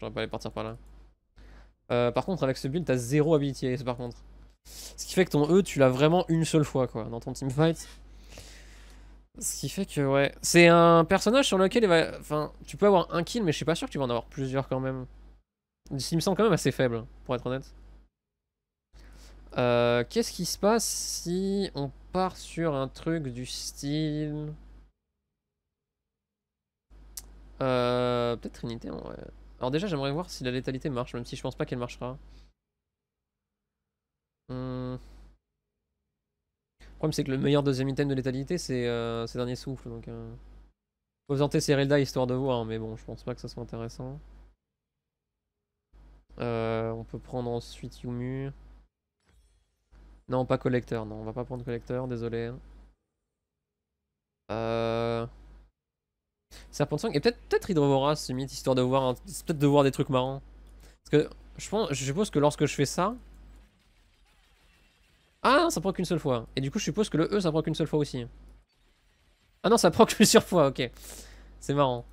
J'aurais pas aller partir par là. Euh, par contre, avec ce build, t'as zéro habilité. par contre. Ce qui fait que ton E, tu l'as vraiment une seule fois quoi, dans ton teamfight. Ce qui fait que, ouais. C'est un personnage sur lequel il va. Enfin, tu peux avoir un kill, mais je suis pas sûr que tu vas en avoir plusieurs quand même. Il me semble quand même assez faible, pour être honnête. Euh, qu'est-ce qui se passe si on part sur un truc du style. Euh, peut-être Trinité en alors déjà, j'aimerais voir si la létalité marche, même si je pense pas qu'elle marchera. Hmm. Le problème, c'est que le meilleur deuxième item de létalité, c'est euh, ses derniers souffles. Donc, euh. Faut tenter Serilda histoire de voir, mais bon, je pense pas que ça soit intéressant. Euh, on peut prendre ensuite Yumu. Non, pas collecteur, non, on va pas prendre collecteur, désolé. Euh... Serpent et peut-être peut-être Hydrovora ce mythe histoire de voir peut-être de voir des trucs marrants. Parce que je pense je suppose que lorsque je fais ça Ah, non, ça prend qu'une seule fois. Et du coup, je suppose que le E ça prend qu'une seule fois aussi. Ah non, ça prend plusieurs fois, OK. C'est marrant.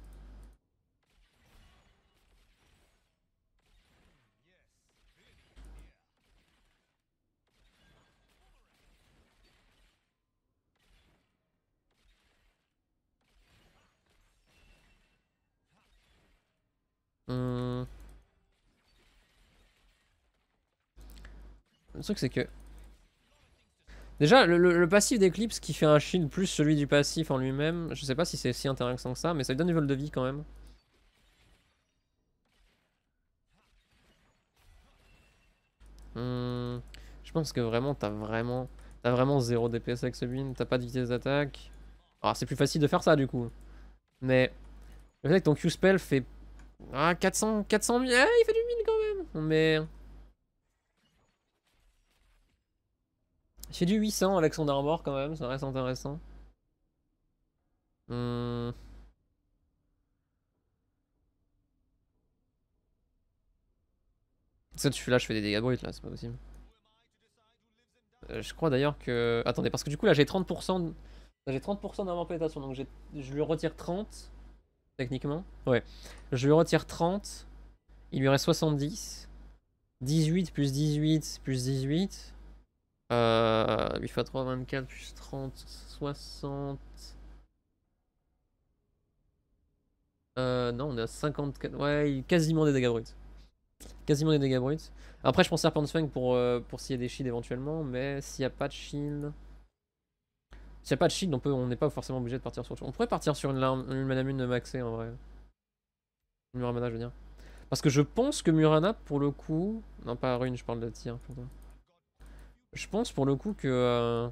truc, c'est que... Déjà, le, passif d'Eclipse qui fait un shield plus celui du passif en lui-même, je sais pas si c'est si intéressant que ça, mais ça lui donne du vol de vie quand même. Hmm, je pense que vraiment, t'as vraiment... T'as vraiment zéro DPS avec ce build, t'as pas de vitesse d'attaque. Alors ah, c'est plus facile de faire ça du coup. Mais le fait que ton Q-Spell fait... Ah, 400, 400 000... il fait du 1000 quand même Mais... J'ai du 800 avec son armor quand même, ça reste intéressant. Hum. là, je fais des dégâts bruts là, c'est pas possible. Euh, je crois d'ailleurs que. Attendez, parce que du coup là j'ai 30%. J'ai 30% donc je lui retire 30. Techniquement. Ouais. Je lui retire 30. Il lui reste 70. 18 plus 18 plus 18. Euh, 8 x 3, 24 plus 30, 60. Euh, non, on est à 54. Ouais, quasiment des dégâts bruts. Quasiment des dégâts bruts. Après, je prends Serpent Swing pour, euh, pour s'il y a des shields éventuellement, mais s'il n'y a pas de shield. S'il n'y a pas de shield, on peut, on n'est pas forcément obligé de partir sur. On pourrait partir sur une, larme, une maxé, en vrai. Une je veux dire. Parce que je pense que Murana, pour le coup. Non, pas Rune, je parle de tir. toi je pense pour le coup que... Euh,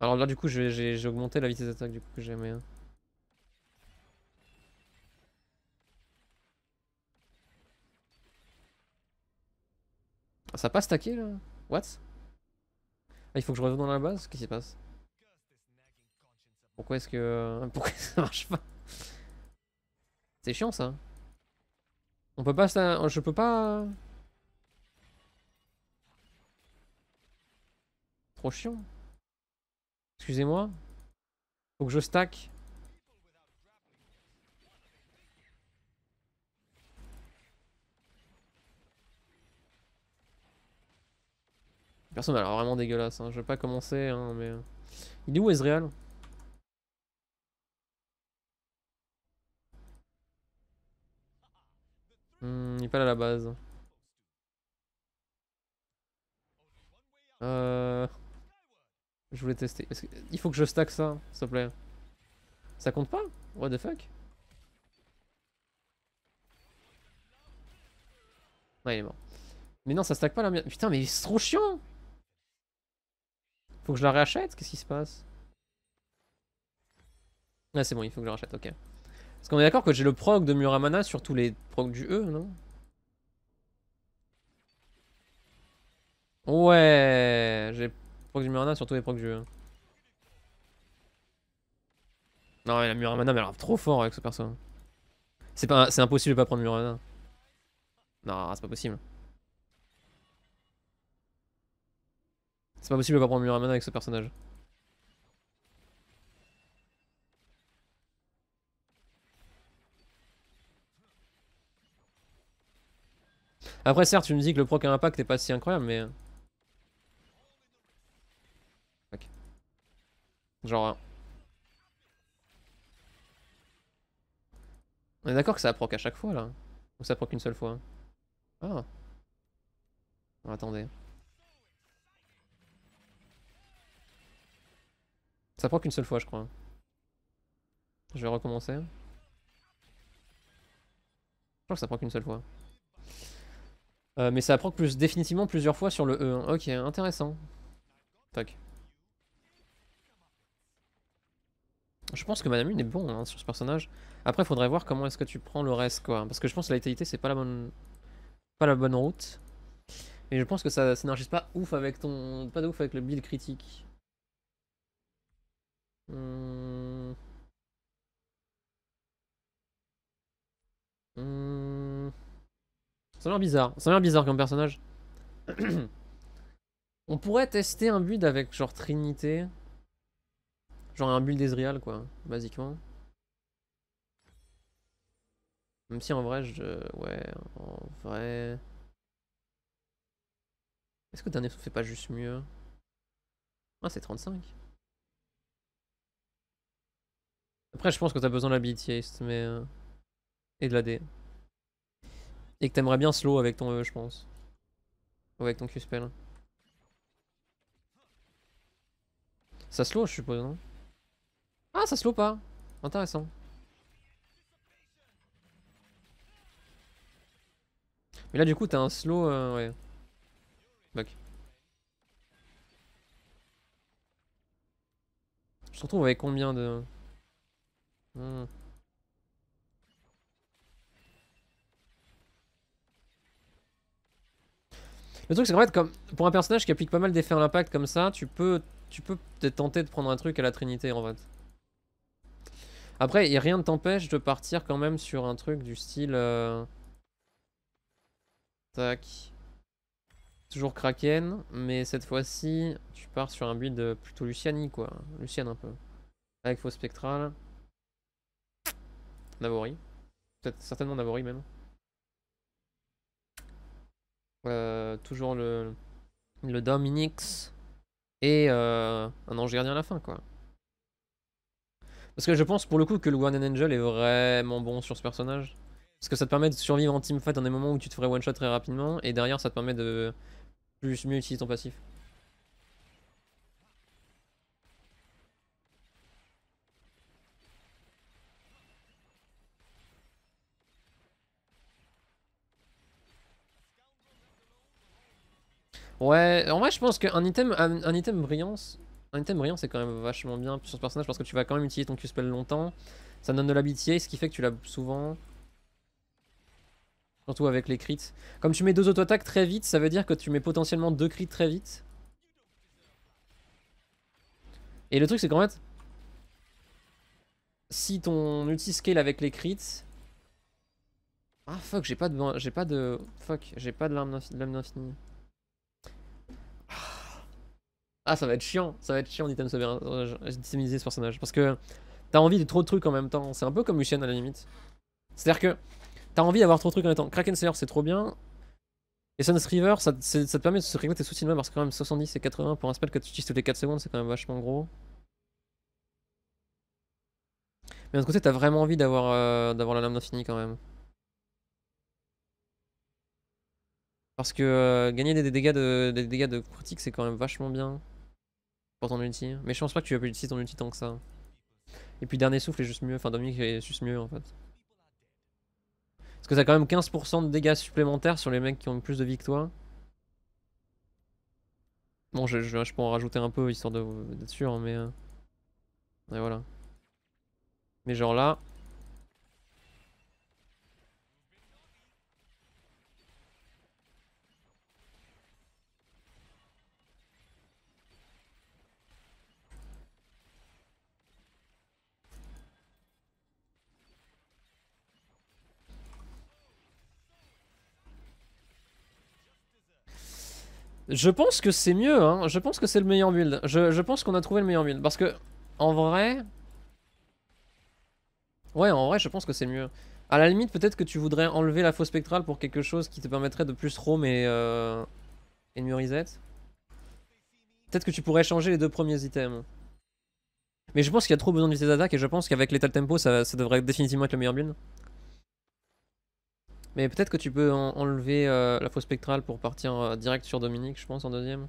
alors là du coup j'ai augmenté la vitesse d'attaque du coup que j'ai Hein. Ça passe pas stacké là What ah, Il faut que je revienne dans la base Qu'est-ce qui se passe Pourquoi est-ce que... Euh, pourquoi ça marche pas C'est chiant ça. On peut pas... Je peux pas... Trop chiant. Excusez-moi. Faut que je stack. Personne Alors vraiment dégueulasse. Hein. Je vais pas commencer, hein, mais... Euh. Il est où Ezreal hmm, Il est pas là à la base. Euh... Je voulais tester. Il faut que je stack ça, s'il te plaît. Ça compte pas What the fuck Ah, il est mort. Mais non, ça stack pas la merde. Putain, mais c'est trop chiant Faut que je la réachète Qu'est-ce qui se passe Ah, c'est bon, il faut que je la rachète, ok. Parce qu'on est d'accord que j'ai le proc de Muramana sur tous les procs du E, non Ouais, j'ai proc du Murana surtout les procs que je veux. Non, la Murana, mais elle trop fort avec ce perso. C'est pas, c'est impossible de pas prendre Murana. Non, c'est pas possible. C'est pas possible de pas prendre murana avec ce personnage. Après certes tu me dis que le proc à impact n'est pas si incroyable mais... Genre... On est d'accord que ça proc à chaque fois, là Ou ça proc une seule fois Ah Attendez. Ça proc une seule fois, je crois. Je vais recommencer. Je crois que ça proc une seule fois. Euh, mais ça proc plus définitivement plusieurs fois sur le e Ok, intéressant. tac Je pense que Madame Lune est bon hein, sur ce personnage. Après, il faudrait voir comment est-ce que tu prends le reste, quoi. Parce que je pense que la létalité, c'est pas la bonne, pas la bonne route. Et je pense que ça s'énergise pas ouf avec ton, pas de avec le build critique. Hmm. Hmm. Ça a l'air bizarre. Ça a l'air bizarre comme personnage. On pourrait tester un build avec genre Trinité. Genre un build Ezreal quoi, basiquement. Même si en vrai, je... Ouais, en vrai... Est-ce que dernier saut fait pas juste mieux Ah, c'est 35. Après, je pense que t'as besoin de la haste, mais... Euh, et de la D. Et que t'aimerais bien slow avec ton E, je pense. Ou avec ton Q-spell. Ça slow, je suppose, non ah, ça slow pas. Hein. Intéressant. Mais là, du coup, t'as un slow. Euh, ouais. Je te retrouve avec combien de. Hmm. Le truc c'est qu'en fait comme pour un personnage qui applique pas mal d'effets à l'impact comme ça, tu peux tu peux peut-être tenter de prendre un truc à la Trinité en fait. Après, rien ne t'empêche de partir quand même sur un truc du style... Euh, tac. Toujours Kraken, mais cette fois-ci, tu pars sur un build plutôt Luciani, quoi. Luciane un peu. Avec faux spectral. Navori. Peut-être certainement Navori même. Euh, toujours le, le Dominix et euh, un ange gardien à la fin quoi. Parce que je pense pour le coup que le Guardian Angel est vraiment bon sur ce personnage. Parce que ça te permet de survivre en teamfight dans des moments où tu te ferais one shot très rapidement. Et derrière ça te permet de plus mieux utiliser ton passif. Ouais, en vrai je pense qu'un item, un item brillance, un item brillant, c'est quand même vachement bien sur ce personnage parce que tu vas quand même utiliser ton Q-Spell longtemps. Ça donne de l'habitude, ce qui fait que tu l'as souvent. Surtout avec les crits. Comme tu mets deux auto-attaques très vite, ça veut dire que tu mets potentiellement deux crits très vite. Et le truc, c'est qu'en fait, si ton ulti scale avec les crits. Ah fuck, j'ai pas de. J'ai pas de. Fuck, j'ai pas de l'arme d'infini. Ah, ça va être chiant, ça va être chiant d'itemiser euh, ce personnage. Parce que t'as envie de trop de trucs en même temps. C'est un peu comme Lucien à la limite. C'est-à-dire que t'as envie d'avoir trop de trucs en même temps. Kraken Slayer, c'est trop bien. Et Sun's River, ça, te permet de se régler tes soucis de parce que quand même 70 et 80 pour un spell que tu utilises toutes les 4 secondes, c'est quand même vachement gros. Mais d'un côté, t'as vraiment envie d'avoir euh, d'avoir la lame d'infini quand même. Parce que euh, gagner des, dégâts de, des dégâts de critique, c'est quand même vachement bien pour ton ulti. Mais je pense pas que tu vas plus utiliser ton ulti tant que ça. Et puis dernier souffle est juste mieux, enfin Dominique est juste mieux en fait. Parce que ça a quand même 15% de dégâts supplémentaires sur les mecs qui ont plus de victoires. Bon, je, je, je peux en rajouter un peu histoire d'être sûr, mais... Euh, et voilà. Mais genre là, Je pense que c'est mieux, hein. Je pense que c'est le meilleur build. Je, pense qu'on a trouvé le meilleur build. Parce que, en vrai... Ouais, en vrai, je pense que c'est mieux. À la limite, peut-être que tu voudrais enlever la fausse spectrale pour quelque chose qui te permettrait de plus roam et, euh... et mieux reset. Peut-être que tu pourrais changer les deux premiers items. Mais je pense qu'il y a trop besoin de vitesse d'attaque et je pense qu'avec l'état tempo, ça, ça devrait définitivement être le meilleur build. Mais peut-être que tu peux enlever euh, la fausse spectrale pour partir euh, direct sur Dominique, je pense, en deuxième.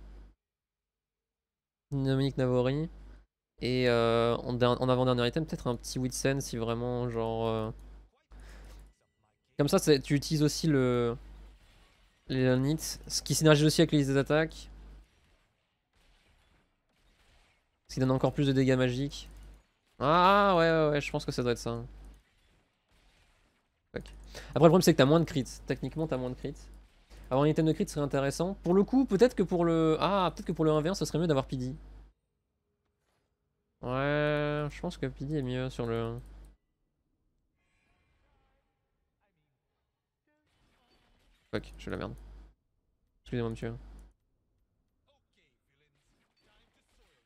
Dominique Navori. Et euh, en, avant-dernier item, peut-être un petit Witsen si vraiment, genre... Comme ça, tu utilises aussi le... les ce qui synergise aussi avec les des attaques. Ce qui donne encore plus de dégâts magiques. Ah ouais, ouais, ouais, je pense que ça doit être ça. Après, le problème, c'est que t'as moins de crit Techniquement, t'as moins de crit Avoir un item de crit serait intéressant. Pour le coup, peut-être que pour le... Ah, peut-être que pour le 1v1, ce serait mieux d'avoir PD. Ouais, je pense que PD est mieux sur le... Fuck, je la merde. Excusez-moi, monsieur.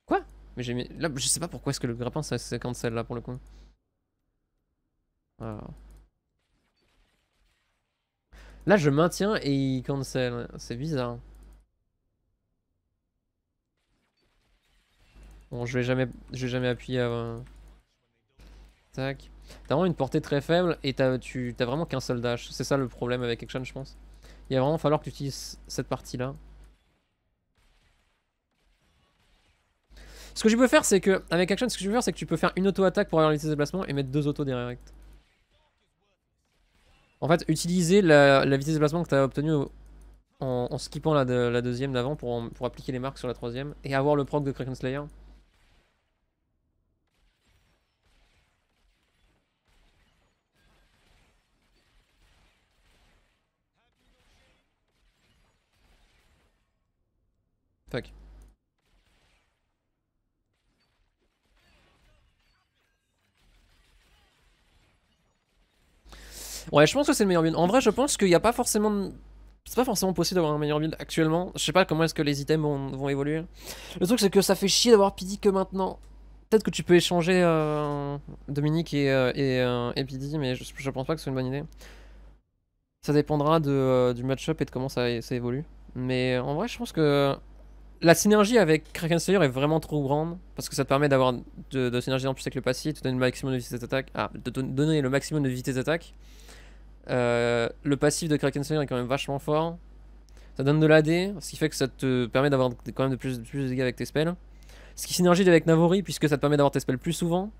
Quoi Mais j'ai mis... Là, je sais pas pourquoi est-ce que le grappin, ça, ça cancel, là, pour le coup. Alors... Ah. Là, je maintiens et il cancel. C'est bizarre. Bon, je vais jamais, je vais jamais appuyer avant. Tac. T'as vraiment une portée très faible et tu t'as vraiment qu'un seul dash. C'est ça le problème avec Action, je pense. Il va vraiment falloir que tu utilises cette partie-là. Ce que je peux faire, c'est que, avec Action, ce que je peux faire, c'est que tu peux faire une auto-attaque pour avoir vitesse de déplacement et mettre deux autos direct. En fait, utiliser la, vitesse de placement que tu as obtenue en, skippant la, deuxième d'avant pour, pour appliquer les marques sur la troisième et avoir le proc de Kraken Slayer. Fuck. Ouais, je pense que c'est le meilleur build. En vrai, je pense qu'il n'y a pas forcément. C'est pas forcément possible d'avoir un meilleur build actuellement. Je sais pas comment est-ce que les items vont, évoluer. Le truc, c'est que ça fait chier d'avoir PD que maintenant. Peut-être que tu peux échanger euh, Dominique et, euh, euh mais je, je, pense pas que ce soit une bonne idée. Ça dépendra de, euh, du match-up et de comment ça, ça, évolue. Mais en vrai, je pense que la synergie avec Kraken Slayer est vraiment trop grande parce que ça te permet d'avoir de, de synergie en plus avec le passif, le maximum de vitesse d'attaque, de donner le maximum de vitesse d'attaque. Ah, euh, le passif de Kraken Slayer est quand même vachement fort. Ça donne de l'AD, ce qui fait que ça te permet d'avoir quand même de plus, de dégâts avec tes spells. Ce qui synergise avec Navori, puisque ça te permet d'avoir tes spells plus souvent.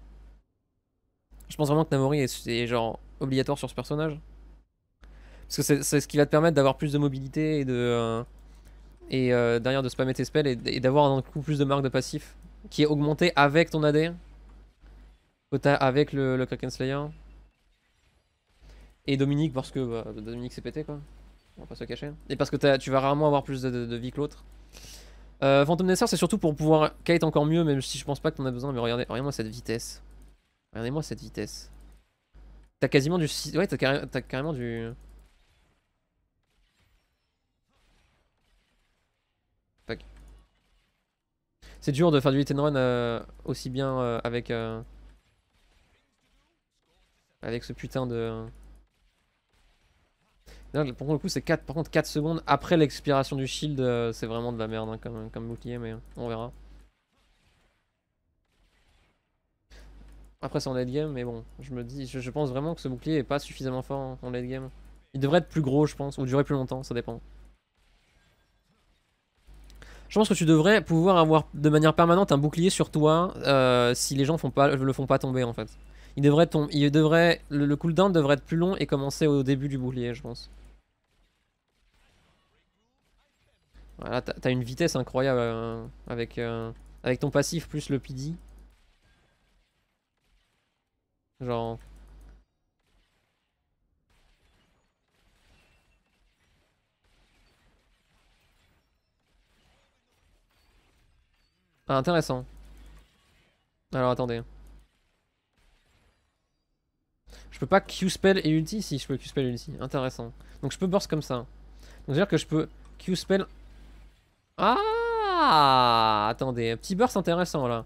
Je pense vraiment que Navori est, genre obligatoire sur ce personnage. Parce que c'est ce qui va te permettre d'avoir plus de mobilité et de. Euh, et euh, derrière de spammer tes spells et, d'avoir un coup plus de marque de passif qui est augmenté avec ton AD. Avec le Kraken Slayer. Et Dominique parce que bah, Dominique s'est pété quoi. On va pas se cacher. Et parce que tu vas rarement avoir plus de, vie que l'autre. Euh, Phantom Nessar, c'est surtout pour pouvoir kite encore mieux même si je pense pas que t'en as besoin. Mais regardez, regardez-moi cette vitesse. Regardez-moi cette vitesse. T'as quasiment du... Ouais t'as carrément du... C'est dur de faire du hit and run euh, aussi bien euh, avec... Euh, avec ce putain de pour le coup, c'est 4, par secondes après l'expiration du shield, euh, c'est vraiment de la merde hein, comme, bouclier, mais on verra. Après, c'est en late game, mais bon, je me dis, je, pense vraiment que ce bouclier est pas suffisamment fort hein, en late game. Il devrait être plus gros, je pense, ou durer plus longtemps, ça dépend. Je pense que tu devrais pouvoir avoir de manière permanente un bouclier sur toi euh, si les gens font pas, le font pas tomber en fait. Il devrait tomber. Il devrait. Le, cooldown devrait être plus long et commencer au début du bouclier, je pense. Voilà, t'as une vitesse incroyable euh, avec, euh, avec ton passif plus le PD. Genre. Ah, intéressant. Alors attendez. Je peux pas Q-spell et ulti Si, je peux Q-spell et ulti. Intéressant. Donc je peux burst comme ça. Donc c'est-à-dire que je peux Q-spell... Ah Attendez, un petit burst intéressant là.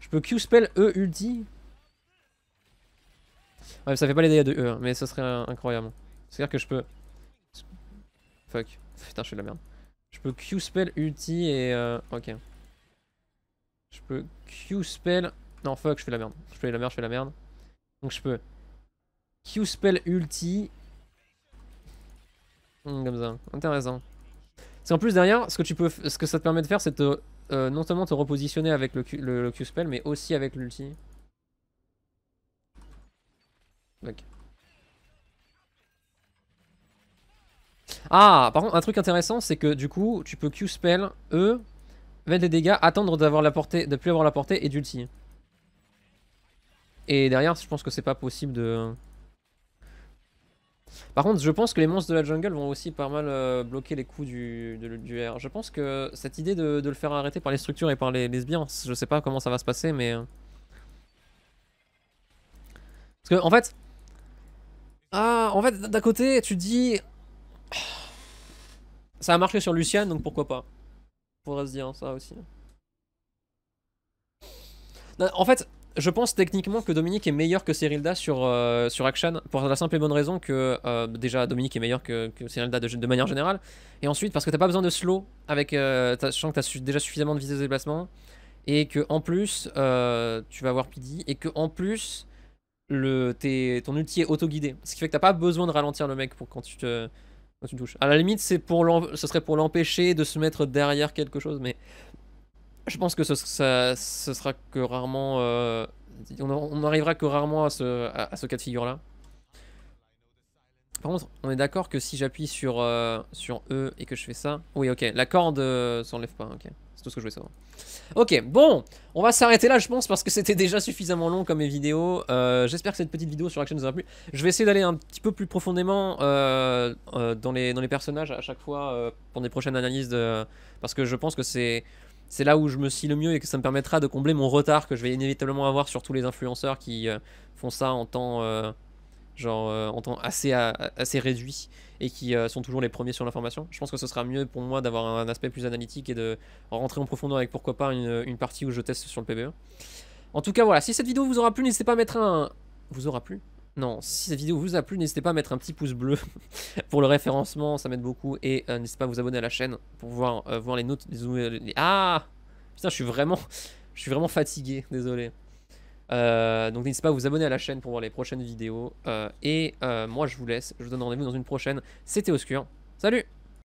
Je peux Q-spell E ulti. Ouais, ça fait pas les dégâts de E, hein, mais ça serait incroyable. C'est-à-dire que je peux... Fuck. Putain, je fais de la merde. Je peux Q-spell ulti et... Euh, ok. Je peux Q-spell... Non, fuck, je fais de la merde. Je fais de la merde, je fais de la merde. Donc je peux Q-spell ulti. Hmm, comme ça, intéressant. C'est en plus derrière, ce que, tu peux, ce que ça te permet de faire, c'est euh, non seulement te repositionner avec le, Q-spell, mais aussi avec l'ulti. Ok. Ah, par contre, un truc intéressant, c'est que du coup, tu peux Q-spell, E, mettre des dégâts, attendre d'avoir la portée, de plus avoir la portée et d'ulti. Et derrière, je pense que c'est pas possible de... Par contre, je pense que les monstres de la jungle vont aussi pas mal euh, bloquer les coups du, de, du, R. Je pense que cette idée de, le faire arrêter par les structures et par les, lesbiens, je sais pas comment ça va se passer, mais... Euh. Parce que, en fait... Ah, en fait, d'un côté, tu dis... Ça a marché sur Lucien, donc pourquoi pas. On pourrait se dire ça aussi. en fait, je pense techniquement que Dominique est meilleur que Cyrilda sur, euh, sur Action, pour la simple et bonne raison que euh, déjà Dominique est meilleur que, que Cyrilda de, manière générale, et ensuite parce que t'as pas besoin de slow, avec, euh, sachant que t'as déjà suffisamment de vitesse de déplacement, et que en plus euh, tu vas avoir PD, et que en plus le, ton outil est auto-guidé, ce qui fait que t'as pas besoin de ralentir le mec pour quand tu te, touches. À la limite, c'est pour ce serait pour l'empêcher de se mettre derrière quelque chose, mais je pense que ce, sera que rarement. Euh, on n'arrivera que rarement à ce, cas de figure-là. Par contre, on est d'accord que si j'appuie sur, euh, E et que je fais ça... Oui, ok, la corde euh, s'enlève pas, ok. C'est tout ce que je voulais savoir. Ok, bon, on va s'arrêter là, je pense, parce que c'était déjà suffisamment long comme mes vidéos. J'espère que cette petite vidéo sur Action nous aura plu. Je vais essayer d'aller un petit peu plus profondément dans, les, les personnages à chaque fois pour des prochaines analyses, de... parce que je pense que c'est c'est là où je me suis le mieux et que ça me permettra de combler mon retard que je vais inévitablement avoir sur tous les influenceurs qui euh, font ça en temps, euh, genre, euh, en temps assez, assez réduit et qui sont toujours les premiers sur l'information. Je pense que ce sera mieux pour moi d'avoir un aspect plus analytique et de rentrer en profondeur avec pourquoi pas une, une, partie où je teste sur le PBE. En tout cas, voilà, si cette vidéo vous aura plu, n'hésitez pas à mettre un... Vous aura plu non, si cette vidéo vous a plu, n'hésitez pas à mettre un petit pouce bleu pour le référencement, ça m'aide beaucoup. Et euh, n'hésitez pas à vous abonner à la chaîne pour voir, euh, voir les notes. Ah Putain, je suis vraiment, je suis vraiment fatigué, désolé. Euh, donc n'hésitez pas à vous abonner à la chaîne pour voir les prochaines vidéos. et moi, je vous laisse. Je vous donne rendez-vous dans une prochaine. C'était Oscur. Salut